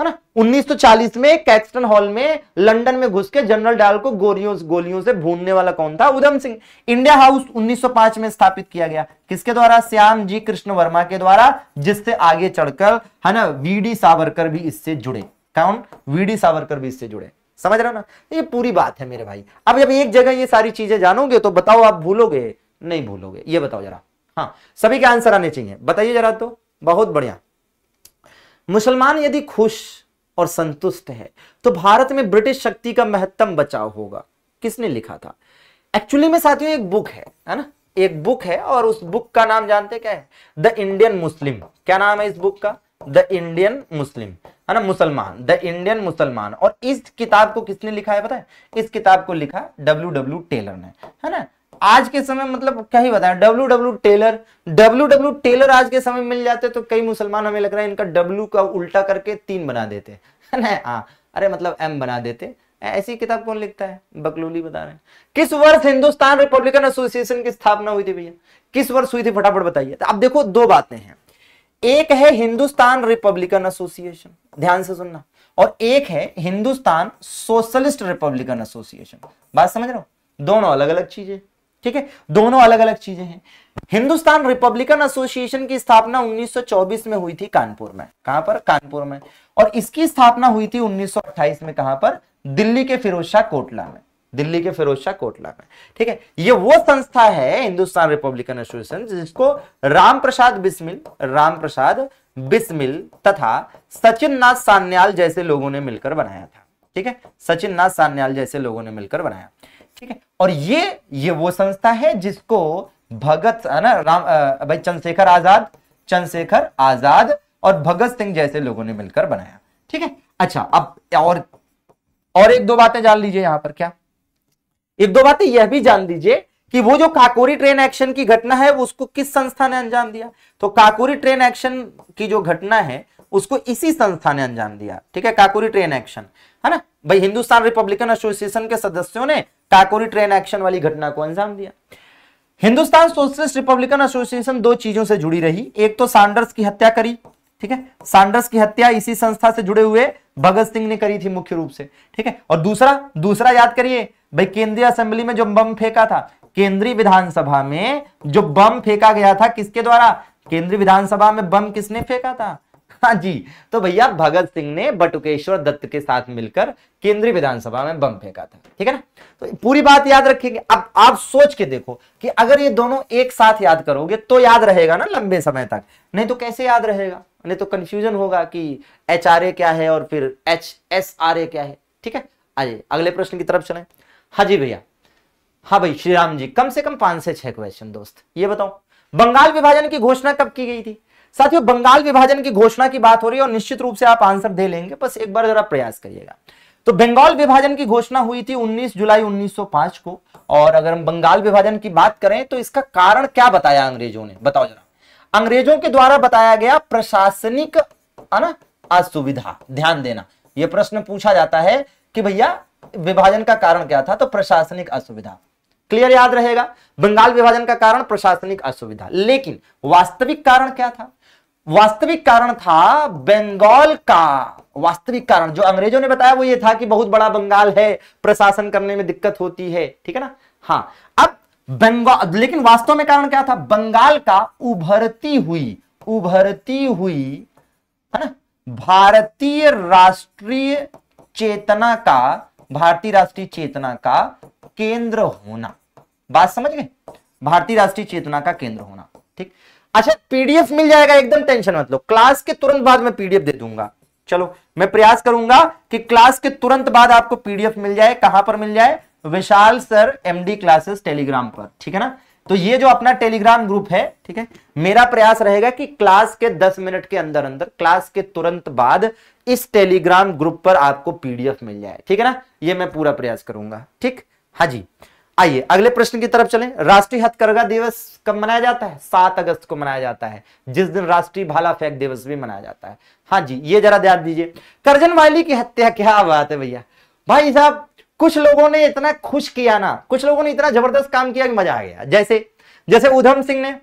है ना 1940 में कैक्सटन हॉल में लंदन में घुस के जनरल डायल को गोलियों गोलियों से भूनने वाला कौन था उधम सिंह इंडिया हाउस 1905 में स्थापित किया गया किसके द्वारा श्याम जी कृष्ण वर्मा के द्वारा जिससे आगे चढ़कर है ना वीडी सावरकर भी इससे जुड़े कौन वीडी सावरकर भी इससे जुड़े समझ रहे हो ना ये पूरी बात है मेरे भाई अब जब एक जगह ये सारी चीजें जानोगे तो बताओ आप भूलोगे नहीं भूलोगे ये बताओ जरा हाँ सभी के आंसर आने चाहिए बताइए जरा तो बहुत बढ़िया मुसलमान यदि खुश और संतुष्ट है तो भारत में ब्रिटिश शक्ति का महत्तम बचाव होगा किसने लिखा था एक्चुअली में साथियों एक बुक है है ना एक बुक है और उस बुक का नाम जानते क्या है द इंडियन मुस्लिम क्या नाम है इस बुक का द इंडियन मुस्लिम है ना मुसलमान द इंडियन मुसलमान और इस किताब को किसने लिखा है पता है इस किताब को लिखा डब्ल्यू डब्ल्यू टेलर ने है ना आज के समय मतलब क्या ही बताएं W W Taylor W W Taylor आज के समय मिल जाते तो कई मुसलमान हमें लग रहा है इनका डब्ल्यू का उल्टा करके तीन बना देते है ना हाँ अरे मतलब एम बना देते ऐसी किताब कौन लिखता है बकलोली बता रहे हैं किस वर्ष हिंदुस्तान रिपब्लिकन एसोसिएशन की स्थापना हुई थी भैया किस वर्ष हुई थी फटाफट बताइए तो आप देखो दो बातें हैं एक है हिंदुस्तान रिपब्लिकन एसोसिएशन ध्यान से सुनना और एक है हिंदुस्तान सोशलिस्ट रिपब्लिकन एसोसिएशन बात समझ रहे हो दोनों अलग अलग चीजें ठीक है दोनों अलग अलग चीजें हैं हिंदुस्तान रिपब्लिकन एसोसिएशन की स्थापना 1924 में हुई थी कानपुर में कहां पर कानपुर में और इसकी स्थापना हुई थी 1928 में कहां पर दिल्ली के फिरोज शाह कोटला में दिल्ली के फिरोज शाह कोटला में ठीक है ये वो संस्था है हिंदुस्तान रिपब्लिकन एसोसिएशन जिसको राम प्रसाद बिस्मिल राम प्रसाद बिस्मिल तथा सचिन नाथ सान्याल जैसे लोगों ने मिलकर बनाया था ठीक है सचिन नाथ सान्याल जैसे लोगों ने मिलकर बनाया ठीक है और ये ये वो संस्था है जिसको भगत है ना राम भाई चंद्रशेखर आजाद चंद्रशेखर आजाद और भगत सिंह जैसे लोगों ने मिलकर बनाया ठीक है अच्छा अब और और एक दो बातें जान लीजिए यहां पर क्या एक दो बातें यह भी जान लीजिए कि वो जो काकोरी ट्रेन एक्शन की घटना है उसको किस संस्था ने अंजाम दिया तो काकोरी ट्रेन एक्शन की जो घटना है उसको इसी संस्था ने अंजाम दिया ठीक है काकोरी ट्रेन एक्शन है ना भाई हिंदुस्तान रिपब्लिकन एसोसिएशन के सदस्यों ने टाकोरी ट्रेन एक्शन वाली घटना को अंजाम दिया हिंदुस्तान सोशलिस्ट रिपब्लिकन एसोसिएशन दो चीजों से जुड़ी रही एक तो सांडर्स की हत्या करी ठीक है सांडर्स की हत्या इसी संस्था से जुड़े हुए भगत सिंह ने करी थी मुख्य रूप से ठीक है और दूसरा दूसरा याद करिए भाई केंद्रीय असेंबली में जो बम फेंका था केंद्रीय विधानसभा में जो बम फेंका गया था किसके द्वारा केंद्रीय विधानसभा में बम किसने फेंका था हाँ जी तो भैया भगत सिंह ने बटुकेश्वर दत्त के साथ मिलकर केंद्रीय विधानसभा में बम फेंका था ठीक है ना तो पूरी बात याद रखेंगे अब आप सोच के देखो कि अगर ये दोनों एक साथ याद करोगे तो याद रहेगा ना लंबे समय तक नहीं तो कैसे याद रहेगा नहीं तो कंफ्यूजन होगा कि एच क्या है और फिर एच क्या है ठीक है आइए अगले प्रश्न की तरफ चले हाँ जी भैया हाँ भाई श्री राम जी कम से कम पांच से छह क्वेश्चन दोस्त ये बताओ बंगाल विभाजन की घोषणा कब की गई थी साथियों बंगाल विभाजन की घोषणा की बात हो रही है और निश्चित रूप से आप आंसर दे लेंगे बस एक बार जरा प्रयास करिएगा तो बंगाल विभाजन की घोषणा हुई थी 19 जुलाई 1905 को और अगर हम बंगाल विभाजन की बात करें तो इसका कारण क्या बताया अंग्रेजों ने बताओ जरा अंग्रेजों के द्वारा बताया गया प्रशासनिक है ना असुविधा ध्यान देना यह प्रश्न पूछा जाता है कि भैया विभाजन का कारण क्या था तो प्रशासनिक असुविधा क्लियर याद रहेगा बंगाल विभाजन का कारण प्रशासनिक असुविधा लेकिन वास्तविक कारण क्या था वास्तविक कारण था बंगाल का वास्तविक कारण जो अंग्रेजों ने बताया वो ये था कि बहुत बड़ा बंगाल है प्रशासन करने में दिक्कत होती है ठीक है ना हाँ अब बंगाल लेकिन वास्तव में कारण क्या था बंगाल का उभरती हुई उभरती हुई है ना भारतीय राष्ट्रीय चेतना का भारतीय राष्ट्रीय चेतना का केंद्र होना बात समझ गए भारतीय राष्ट्रीय चेतना का केंद्र होना ठीक अच्छा पीडीएफ मिल जाएगा एकदम टेंशन मत लो क्लास के तुरंत बाद में पीडीएफ दे दूंगा चलो मैं प्रयास करूंगा कि क्लास के तुरंत बाद आपको पीडीएफ मिल जाए कहां पर मिल जाए Vishal sir MD classes Telegram पर ठीक है ना तो ये जो अपना टेलीग्राम ग्रुप है ठीक है मेरा प्रयास रहेगा कि क्लास के 10 मिनट के अंदर अंदर क्लास के तुरंत बाद इस टेलीग्राम ग्रुप पर आपको पीडीएफ मिल जाए ठीक है ना ये मैं पूरा प्रयास करूंगा ठीक हाजी आइए अगले प्रश्न की तरफ चलें राष्ट्रीय हथकरघा दिवस कब मनाया जाता है सात अगस्त को मनाया जाता है जिस दिन राष्ट्रीय भाला फेंक दिवस भी मनाया जाता है हाँ जी ये जरा ध्यान दीजिए करजन वाली की हत्या क्या बात है भैया भाई साहब कुछ लोगों ने इतना खुश किया ना कुछ लोगों ने इतना जबरदस्त काम किया कि मजा आ गया जैसे जैसे उधम सिंह ने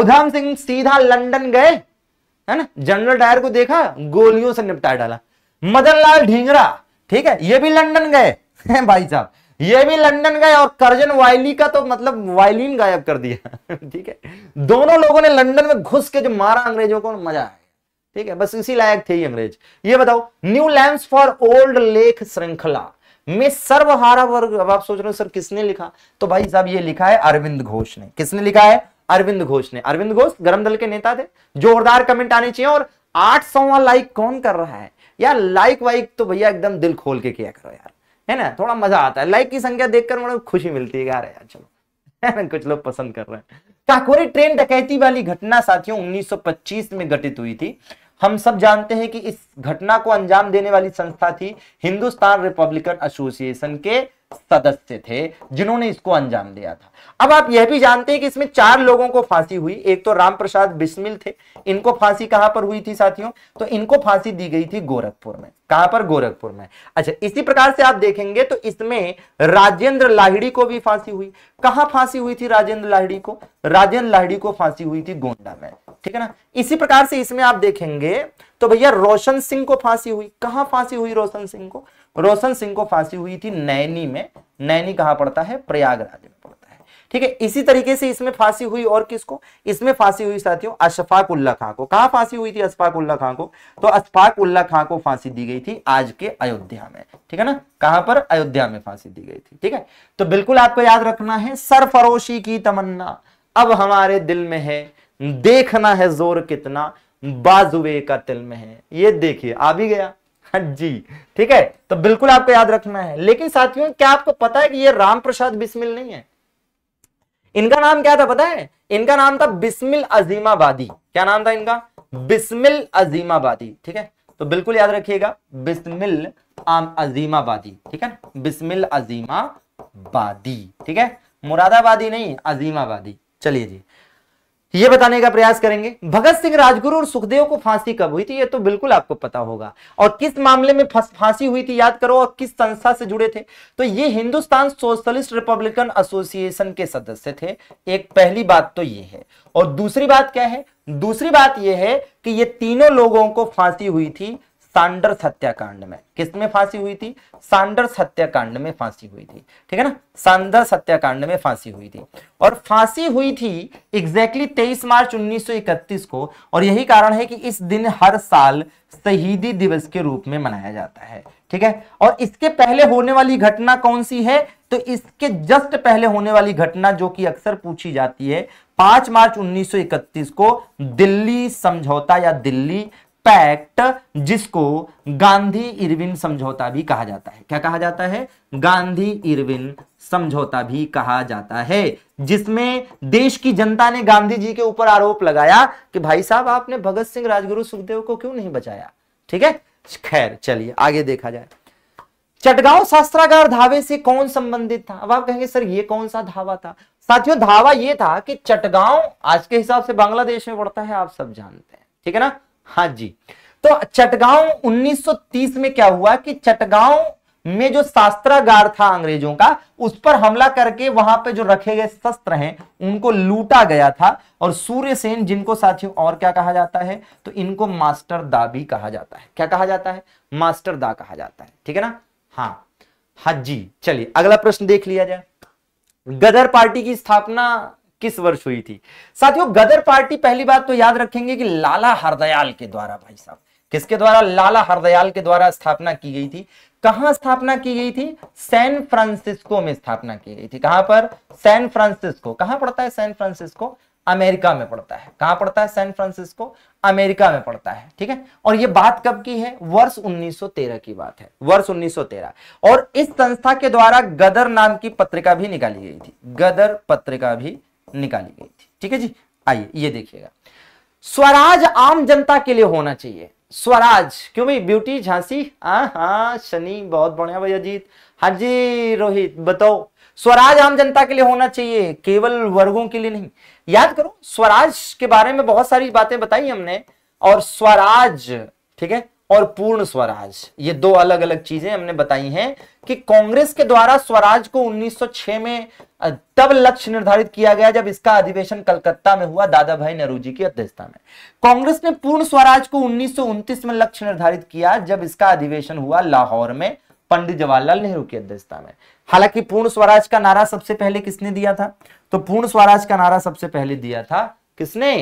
उधम सिंह सीधा लंदन गए है ना जनरल डायर को देखा गोलियों से निपटा डाला मदन लाल ढींगरा ठीक है ये भी लंदन गए भाई साहब ये भी लंदन गए और करजन वायली का तो मतलब वायलिन गायब कर दिया ठीक है दोनों लोगों ने लंदन में घुस के जो मारा अंग्रेजों को मजा आया ठीक है बस इसी लायक थे अंग्रेज ये बताओ न्यू लैंड फॉर ओल्ड लेख श्रृंखला में सर्वहारा वर्ग अब आप सोच रहे हो सर किसने लिखा तो भाई साहब ये लिखा है अरविंद घोष ने किसने लिखा है अरविंद घोष ने अरविंद घोष गर्म दल के नेता थे जोरदार कमेंट आने चाहिए और आठ लाइक कौन कर रहा है यार लाइक वाइक तो भैया एकदम दिल खोल के किया करो यार है ना थोड़ा मजा आता है लाइक की संख्या देखकर मतलब खुशी मिलती है यार यार चलो कुछ लोग पसंद कर रहे हैं काकोरी ट्रेन डकैती वाली घटना साथियों 1925 में घटित हुई थी हम सब जानते हैं कि इस घटना को अंजाम देने वाली संस्था थी हिंदुस्तान रिपब्लिकन एसोसिएशन के सदस्य थे जिन्होंने इसको अंजाम दिया था अब आप यह भी जानते हैं कि इसमें चार लोगों को फांसी हुई एक तो राम प्रसाद बिस्मिल थे इनको फांसी कहां पर हुई थी साथियों तो इनको फांसी दी गई थी गोरखपुर में कहां पर गोरखपुर में अच्छा इसी प्रकार से आप देखेंगे तो इसमें राजेंद्र लाहिड़ी को भी फांसी हुई कहां फांसी हुई थी राजेंद्र लाहिड़ी को राजेंद्र लाहिड़ी को फांसी हुई थी गोंडा में ठीक है ना इसी प्रकार से इसमें आप देखेंगे तो भैया रोशन सिंह को फांसी हुई कहां फांसी हुई रोशन सिंह को रोशन सिंह को फांसी हुई थी नैनी में नैनी कहां पड़ता है प्रयागराज में ठीक है इसी तरीके से इसमें फांसी हुई और किसको इसमें फांसी हुई साथियों अशफाक उल्ला खां को कहा फांसी हुई थी अशफाक उल्ला खां को तो अशफाक उल्ला खां को फांसी दी गई थी आज के अयोध्या में ठीक है ना कहां पर अयोध्या में फांसी दी गई थी ठीक है तो बिल्कुल आपको याद रखना है सरफरोशी की तमन्ना अब हमारे दिल में है देखना है जोर कितना बाजुए का तिल में है ये देखिए आ भी गया हाँ जी ठीक है तो बिल्कुल आपको याद रखना है लेकिन साथियों क्या आपको पता है कि ये राम प्रसाद बिस्मिल नहीं है इनका नाम क्या था पता है इनका नाम था बिस्मिल अजीमाबादी क्या नाम था इनका बिस्मिल अजीमाबादी ठीक है तो बिल्कुल याद रखिएगा बिस्मिल अजीमाबादी ठीक है बिस्मिल अजीमाबादी ठीक है मुरादाबादी नहीं अजीमाबादी चलिए जी ये बताने का प्रयास करेंगे भगत सिंह राजगुरु और सुखदेव को फांसी कब हुई थी ये तो बिल्कुल आपको पता होगा और किस मामले में फांसी हुई थी याद करो और किस संस्था से जुड़े थे तो ये हिंदुस्तान सोशलिस्ट रिपब्लिकन एसोसिएशन के सदस्य थे एक पहली बात तो ये है और दूसरी बात क्या है दूसरी बात यह है कि ये तीनों लोगों को फांसी हुई थी सांडर्स हत्याकांड में किस में फांसी हुई थी सांडर्स हत्याकांड में फांसी हुई थी ठीक है ना सांडर्स हत्याकांड में फांसी हुई थी और फांसी हुई थी एग्जैक्टली तेईस मार्च 1931 को और यही कारण है कि इस दिन हर साल शहीदी दिवस के रूप में मनाया जाता है ठीक है और इसके पहले होने वाली घटना कौन सी है तो इसके जस्ट पहले होने वाली घटना जो कि अक्सर पूछी जाती है 5 मार्च 1931 को दिल्ली समझौता या दिल्ली पैक्ट जिसको गांधी इरविन समझौता भी कहा जाता है क्या कहा जाता है गांधी इरविन समझौता भी कहा जाता है जिसमें देश की जनता ने गांधी जी के ऊपर आरोप लगाया कि भाई साहब आपने भगत सिंह राजगुरु सुखदेव को क्यों नहीं बचाया ठीक है खैर चलिए आगे देखा जाए चटगांव शास्त्रागार धावे से कौन संबंधित था अब आप कहेंगे सर ये कौन सा धावा था साथियों धावा ये था कि चटगांव आज के हिसाब से बांग्लादेश में पड़ता है आप सब जानते हैं ठीक है ना हाँ जी तो चटगांव 1930 में क्या हुआ कि चटगांव में जो शास्त्रागार था अंग्रेजों का उस पर हमला करके वहां पे जो रखे गए शस्त्र हैं उनको लूटा गया था और सूर्य सेन जिनको साथियों और क्या कहा जाता है तो इनको मास्टर दा भी कहा जाता है क्या कहा जाता है मास्टर दा कहा जाता है ठीक है ना हाँ हाँ जी चलिए अगला प्रश्न देख लिया जाए गदर पार्टी की स्थापना किस वर्ष हुई थी साथियों गदर पार्टी पहली बात तो याद रखेंगे कि लाला हरदयाल के द्वारा भाई साहब किसके द्वारा लाला हरदयाल के द्वारा स्थापना की गई थी कहां स्थापना की गई थी सैन फ्रांसिस्को में स्थापना की गई थी कहां पर सैन फ्रांसिस्को कहां पड़ता है सैन फ्रांसिस्को अमेरिका में पड़ता है कहां पड़ता है सैन फ्रांसिस्को अमेरिका में पड़ता है ठीक है और यह बात कब की है वर्ष 1913 की बात है वर्ष 1913 और इस संस्था के द्वारा गदर नाम की पत्रिका भी निकाली गई थी गदर पत्रिका भी निकाली गई थी ठीक है जी आइए ये देखिएगा स्वराज आम जनता के लिए होना चाहिए स्वराज क्यों भाई ब्यूटी झांसी हाँ हाँ शनि बहुत बढ़िया भाई अजीत हाँ जी रोहित बताओ स्वराज आम जनता के लिए होना चाहिए केवल वर्गों के लिए नहीं याद करो स्वराज के बारे में बहुत सारी बातें बताई हमने और स्वराज ठीक है और पूर्ण स्वराज ये दो अलग अलग चीजें हमने बताई हैं कि कांग्रेस के द्वारा स्वराज को 1906 में तब लक्ष्य निर्धारित किया गया जब इसका अधिवेशन कलकत्ता में हुआ दादा भाई नेहरू जी की अध्यक्षता में कांग्रेस ने पूर्ण स्वराज को उन्नीस में लक्ष्य निर्धारित किया जब इसका अधिवेशन हुआ लाहौर में पंडित जवाहरलाल नेहरू की अध्यक्षता में हालांकि पूर्ण स्वराज का नारा सबसे पहले किसने दिया था तो पूर्ण स्वराज का नारा सबसे पहले दिया था किसने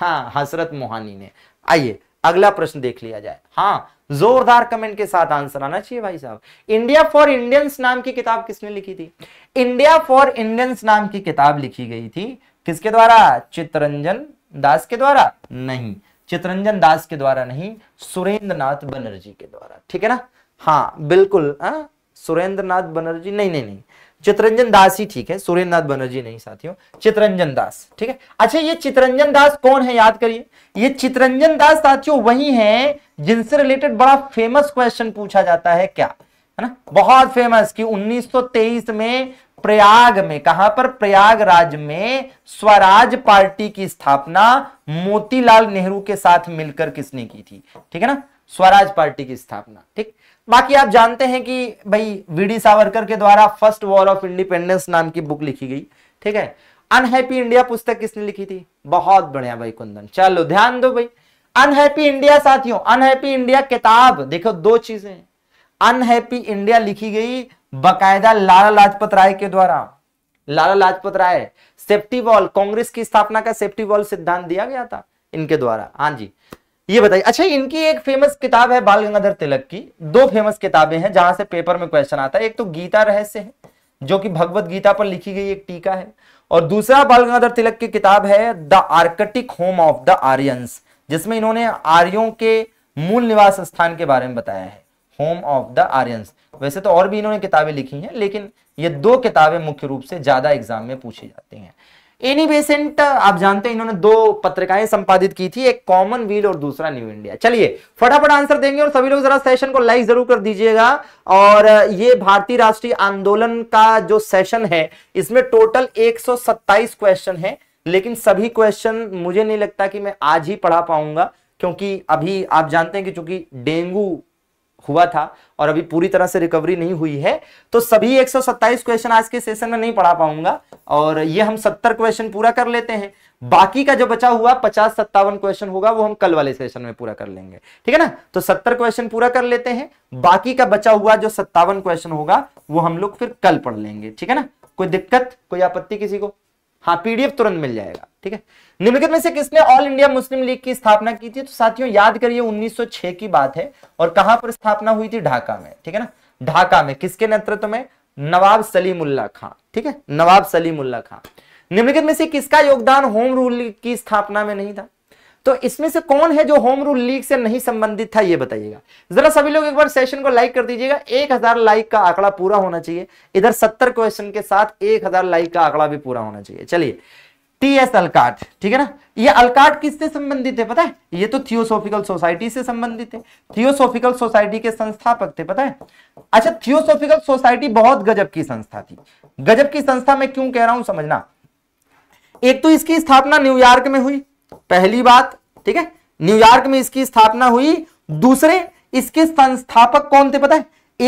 हाँ हसरत मोहानी ने आइए अगला प्रश्न देख लिया जाए हाँ जोरदार कमेंट के साथ आंसर आना चाहिए भाई साहब इंडिया फॉर इंडियंस नाम की किताब किसने लिखी थी इंडिया फॉर इंडियंस नाम की किताब लिखी गई थी किसके द्वारा चित्रंजन दास के द्वारा नहीं चित्रंजन दास के द्वारा नहीं सुरेंद्र नाथ बनर्जी के द्वारा ठीक है ना हाँ बिल्कुल हाँ, सुरेंद्र नाथ बनर्जी नहीं नहीं नहीं चित्रंजन दास ही ठीक है सुरेंद्र नाथ बनर्जी नहीं साथियों चित्रंजन दास ठीक है अच्छा ये चित्रंजन दास कौन है याद करिए ये चित्रंजन दास साथियों वही है जिनसे रिलेटेड बड़ा फेमस क्वेश्चन पूछा जाता है क्या है ना बहुत फेमस कि 1923 में प्रयाग में कहा पर प्रयागराज में स्वराज पार्टी की स्थापना मोतीलाल नेहरू के साथ मिलकर किसने की थी ठीक है ना स्वराज पार्टी की स्थापना ठीक बाकी आप जानते हैं कि भाई वीडी सावरकर के द्वारा फर्स्ट वॉर ऑफ इंडिपेंडेंस नाम की बुक लिखी गई ठीक है अनहैप्पी इंडिया पुस्तक किसने लिखी थी बहुत बढ़िया भाई कुंदन चलो ध्यान दो भाई अनहैप्पी इंडिया साथियों अनहैप्पी इंडिया किताब देखो दो चीजें अनहैप्पी इंडिया लिखी गई बकायदा लाला लाजपत राय के द्वारा Lala Lajpat Rai safety valve Congress की स्थापना का सेफ्टी वॉल सिद्धांत दिया गया था इनके द्वारा हाँ जी ये बताइए अच्छा इनकी एक फेमस किताब है बाल गंगाधर तिलक की दो फेमस किताबें हैं जहां से पेपर में क्वेश्चन आता है एक तो गीता रहस्य है जो कि भगवत गीता पर लिखी गई एक टीका है और दूसरा बाल गंगाधर तिलक की किताब है the Arctic home of the Aryans जिसमें इन्होंने आर्यों के मूल निवास स्थान के बारे में बताया है होम ऑफ द आर्यंस वैसे तो और भी इन्होंने किताबें लिखी हैं लेकिन ये दो किताबें मुख्य रूप से ज्यादा एग्जाम में पूछी जाती हैं एनी बेसेंट आप जानते हैं इन्होंने दो पत्रिकाएं संपादित की थी एक कॉमन व्हील और दूसरा न्यू इंडिया चलिए फटाफट आंसर देंगे और सभी लोग जरा सेशन को लाइक जरूर कर दीजिएगा और ये भारतीय राष्ट्रीय आंदोलन का जो सेशन है इसमें टोटल 127 क्वेश्चन है लेकिन सभी क्वेश्चन मुझे नहीं लगता कि मैं आज ही पढ़ा पाऊंगा क्योंकि अभी आप जानते हैं कि चूंकि डेंगू हुआ था और अभी पूरी तरह से रिकवरी नहीं हुई है तो सभी 127 क्वेश्चन आज के सेशन में नहीं पढ़ा पाऊंगा और ये हम 70 क्वेश्चन पूरा कर लेते हैं बाकी का जो बचा हुआ पचास सत्तावन क्वेश्चन होगा वो हम कल वाले सेशन में पूरा कर लेंगे ठीक है ना तो सत्तर क्वेश्चन पूरा कर लेते हैं बाकी का बचा हुआ जो सत्तावन क्वेश्चन होगा वो हम लोग फिर कल पढ़ लेंगे ठीक है ना कोई दिक्कत कोई आपत्ति किसी को हाँ पीडीएफ तुरंत मिल जाएगा ठीक है निम्नलिखित में से किसने ऑल इंडिया मुस्लिम लीग की स्थापना की थी तो साथियों याद करिए 1906 की बात है और कहां पर स्थापना हुई थी ढाका में ठीक है ना ढाका में किसके नेतृत्व में नवाब सलीमुल्ला खां ठीक है नवाब सलीमुल्ला खां निम्नलिखित में से किसका योगदान होम रूल की स्थापना में नहीं था तो इसमें से कौन है जो होम रूल लीग से नहीं संबंधित था ये बताइएगा जरा सभी लोग एक बार सेशन को लाइक कर दीजिएगा एक हजार लाइक का आंकड़ा पूरा होना चाहिए इधर सत्तर क्वेश्चन के साथ एक हजार लाइक का आंकड़ा भी पूरा होना चाहिए चलिए टी एस अलकाट ठीक है ना ये अलकाट किससे संबंधित है पता है ये तो थियोसोफिकल सोसाइटी से संबंधित है थियोसोफिकल सोसाइटी के संस्थापक थे पता है अच्छा थियोसोफिकल सोसाइटी बहुत गजब की संस्था थी गजब की संस्था में क्यों कह रहा हूं समझना एक तो इसकी स्थापना न्यूयॉर्क में हुई पहली बात ठीक है न्यूयॉर्क में इसकी स्थापना हुई दूसरे इसके संस्थापक कौन थे पता है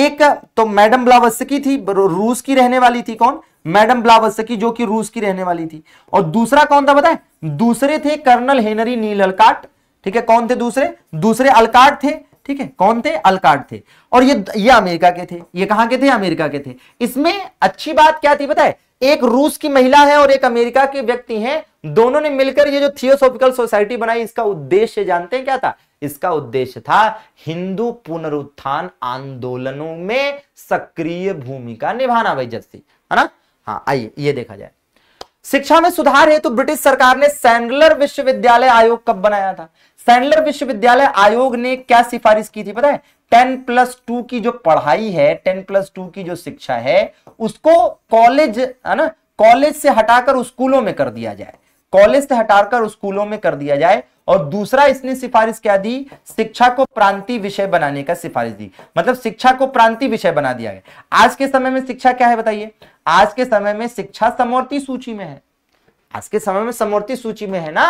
एक तो मैडम ब्लावस्की थी रूस की रहने वाली थी कौन मैडम ब्लावस्की जो कि रूस की रहने वाली थी और दूसरा कौन था पता है दूसरे थे कर्नल हेनरी नील अलकाट ठीक है कौन थे दूसरे दूसरे अलकाट थे ठीक है कौन थे अलकाट थे और ये ये अमेरिका के थे ये कहां के थे अमेरिका के थे इसमें अच्छी बात क्या थी बताए एक रूस की महिला है और एक अमेरिका के व्यक्ति हैं दोनों ने मिलकर ये जो थियोसॉफिकल सोसाइटी बनाई इसका उद्देश्य जानते हैं क्या था इसका उद्देश्य था हिंदू पुनरुत्थान आंदोलनों में सक्रिय भूमिका निभाना भाई जस्ती है ना हाँ आइए ये देखा जाए शिक्षा में सुधार हेतु तो ब्रिटिश सरकार ने सैंडलर विश्वविद्यालय आयोग कब बनाया था सैंडलर विश्वविद्यालय आयोग ने क्या सिफारिश की थी पता है टेन प्लस टू की जो पढ़ाई है टेन प्लस टू की जो शिक्षा है उसको कॉलेज है ना कॉलेज से हटाकर स्कूलों में कर दिया जाए कॉलेज से हटाकर स्कूलों में कर दिया जाए और दूसरा इसने सिफारिश क्या दी शिक्षा को प्रांतीय विषय बनाने का सिफारिश दी मतलब शिक्षा को प्रांतीय विषय बना दिया गया आज के समय में शिक्षा क्या है बताइए आज के समय में शिक्षा समोर्ती सूची में है आज के समय में समवर्ती सूची में है ना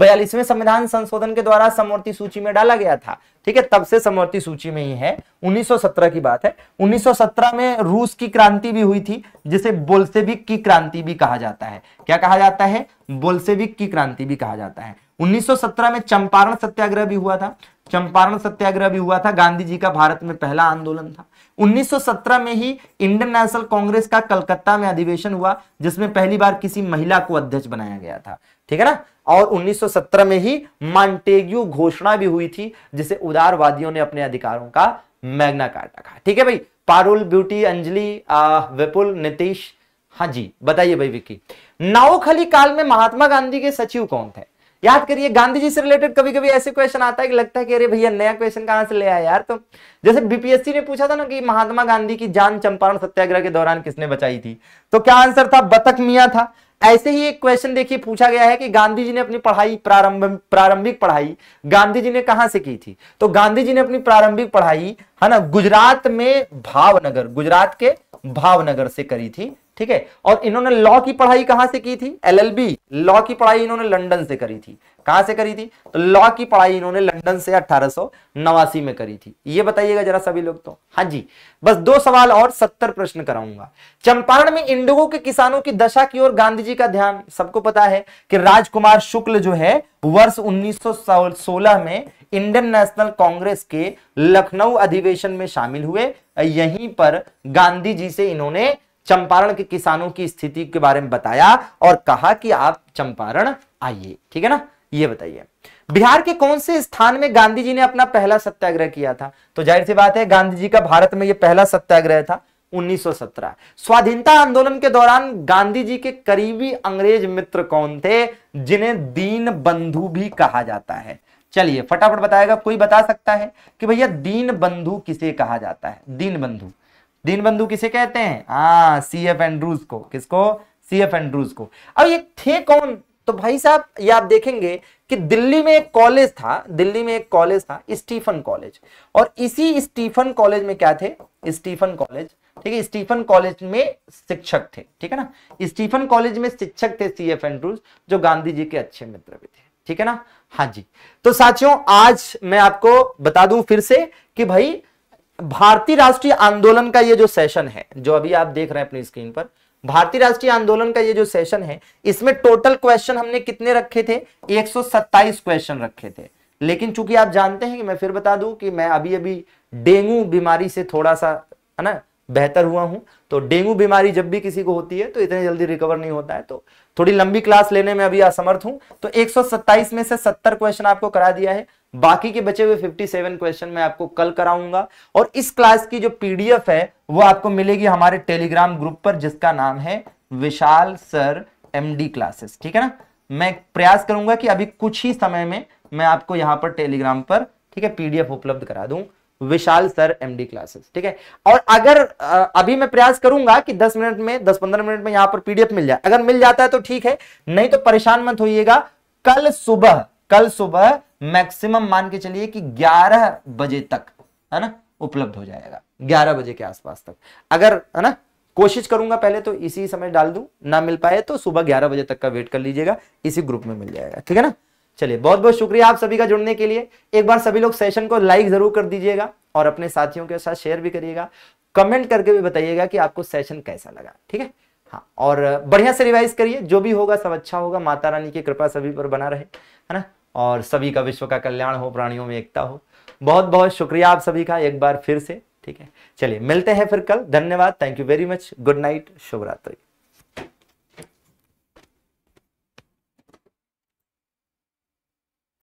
बयालीसवें संविधान संशोधन के द्वारा समवर्ती सूची में डाला गया था ठीक है तब से समवर्ती सूची में ही है 1917 की बात है 1917 में रूस की क्रांति भी हुई थी जिसे बोल्सेविक की क्रांति भी कहा जाता है क्या कहा जाता है बोल्सेविक की क्रांति भी कहा जाता है 1917 में चंपारण सत्याग्रह भी हुआ था चंपारण सत्याग्रह भी हुआ था गांधी जी का भारत में पहला आंदोलन था 1917 में ही इंडियन नेशनल कांग्रेस का कलकत्ता में अधिवेशन हुआ जिसमें पहली बार किसी महिला को अध्यक्ष बनाया गया था ठीक है ना और 1917 में ही मांटेग्यू घोषणा भी हुई थी जिसे उदारवादियों ने अपने अधिकारों का मैग्ना काट रखा ठीक है भाई पारुल ब्यूटी अंजलि विपुल नीतीश हाँ जी बताइए भाई विक्की नाओखली काल में महात्मा गांधी के सचिव कौन थे याद करिए गांधी जी से रिलेटेड कभी कभी ऐसे क्वेश्चन आता है कि लगता है कि अरे भैया नया क्वेश्चन कहां से ले आया यार तो जैसे बीपीएससी ने पूछा था ना कि महात्मा गांधी की जान चंपारण सत्याग्रह के दौरान किसने बचाई थी तो क्या आंसर था बतख मिया था ऐसे ही एक क्वेश्चन देखिए पूछा गया है कि गांधी जी ने अपनी पढ़ाई प्रारंभ प्रारंभिक पढ़ाई गांधी जी ने कहा से की थी तो गांधी जी ने अपनी प्रारंभिक पढ़ाई है ना गुजरात में भावनगर गुजरात के भावनगर से करी थी ठीक है और इन्होंने लॉ की पढ़ाई कहां से की थी एलएलबी लॉ की पढ़ाई इन्होंने लंदन से करी थी कहां से करी थी तो लॉ की पढ़ाई इन्होंने लंदन से अठारह में करी थी ये बताइएगा जरा सभी लोग तो हाँ जी बस दो सवाल और सत्तर प्रश्न कराऊंगा चंपारण में इंडिगो के किसानों की दशा की ओर गांधी जी का ध्यान सबको पता है कि राजकुमार शुक्ल जो है वर्ष 1916 में इंडियन नेशनल कांग्रेस के लखनऊ अधिवेशन में शामिल हुए यहीं पर गांधी जी से इन्होंने चंपारण के किसानों की स्थिति के बारे में बताया और कहा कि आप चंपारण आइए ठीक है ना ये बताइए बिहार के कौन से स्थान में गांधी जी ने अपना पहला सत्याग्रह किया था तो जाहिर सी बात है गांधी जी का भारत में यह पहला सत्याग्रह था 1917 स्वाधीनता आंदोलन के दौरान गांधी जी के करीबी अंग्रेज मित्र कौन थे जिन्हें दीन बंधु भी कहा जाता है चलिए फटाफट बताएगा कोई बता सकता है कि भैया दीन बंधु किसे कहा जाता है दीन बंधु दीन बंधु किसे कहते हैं हाँ सी एफ एंड्रूज को किसको सी एफ एंड्रूज को अब ये थे कौन तो भाई साहब ये आप देखेंगे कि दिल्ली में एक कॉलेज था दिल्ली में एक कॉलेज था स्टीफन कॉलेज और इसी स्टीफन कॉलेज में क्या थे स्टीफन कॉलेज ठीक है स्टीफन कॉलेज में शिक्षक थे ठीक है ना स्टीफन कॉलेज में शिक्षक थे सी एफ एंड्रूज जो गांधी जी के अच्छे मित्र भी थे ठीक है ना हाँ जी तो साथियों आज मैं आपको बता दूं फिर से कि भाई भारतीय राष्ट्रीय आंदोलन का ये जो सेशन है जो अभी आप देख रहे हैं अपनी स्क्रीन पर भारतीय राष्ट्रीय आंदोलन का ये जो सेशन है इसमें टोटल क्वेश्चन हमने कितने रखे थे 127 क्वेश्चन रखे थे लेकिन चूंकि आप जानते हैं कि मैं फिर बता दूं कि मैं अभी अभी डेंगू बीमारी से थोड़ा सा है ना बेहतर हुआ हूं तो डेंगू बीमारी जब भी किसी को होती है तो इतने जल्दी रिकवर नहीं होता है तो थोड़ी लंबी क्लास लेने में अभी असमर्थ हूं तो 127 में से 70 क्वेश्चन आपको करा दिया है बाकी के बचे हुए 57 क्वेश्चन मैं आपको कल कराऊंगा और इस क्लास की जो पीडीएफ है वो आपको मिलेगी हमारे टेलीग्राम ग्रुप पर जिसका नाम है विशाल सर एमडी क्लासेस ठीक है ना मैं प्रयास करूंगा कि अभी कुछ ही समय में मैं आपको यहाँ पर टेलीग्राम पर ठीक है पीडीएफ उपलब्ध करा दूं विशाल सर एमडी क्लासेस ठीक है और अगर अभी मैं प्रयास करूंगा कि 10 मिनट में 10-15 मिनट में यहां पर पीडीएफ मिल जाए अगर मिल जाता है तो ठीक है नहीं तो परेशान मत होइएगा कल सुबह कल सुबह मैक्सिमम मान के चलिए कि 11 बजे तक है ना उपलब्ध हो जाएगा 11 बजे के आसपास तक अगर है ना कोशिश करूंगा पहले तो इसी समय डाल दूं ना मिल पाए तो सुबह ग्यारह बजे तक का वेट कर लीजिएगा इसी ग्रुप में मिल जाएगा ठीक है ना चलिए बहुत बहुत शुक्रिया आप सभी का जुड़ने के लिए एक बार सभी लोग सेशन को लाइक जरूर कर दीजिएगा और अपने साथियों के साथ शेयर भी करिएगा कमेंट करके भी बताइएगा कि आपको सेशन कैसा लगा ठीक है हाँ और बढ़िया से रिवाइज करिए जो भी होगा सब अच्छा होगा माता रानी की कृपा सभी पर बना रहे है ना और सभी का विश्व का कल्याण हो प्राणियों में एकता हो बहुत बहुत शुक्रिया आप सभी का एक बार फिर से ठीक है चलिए मिलते हैं फिर कल धन्यवाद thank you very much good night शुभरात्रि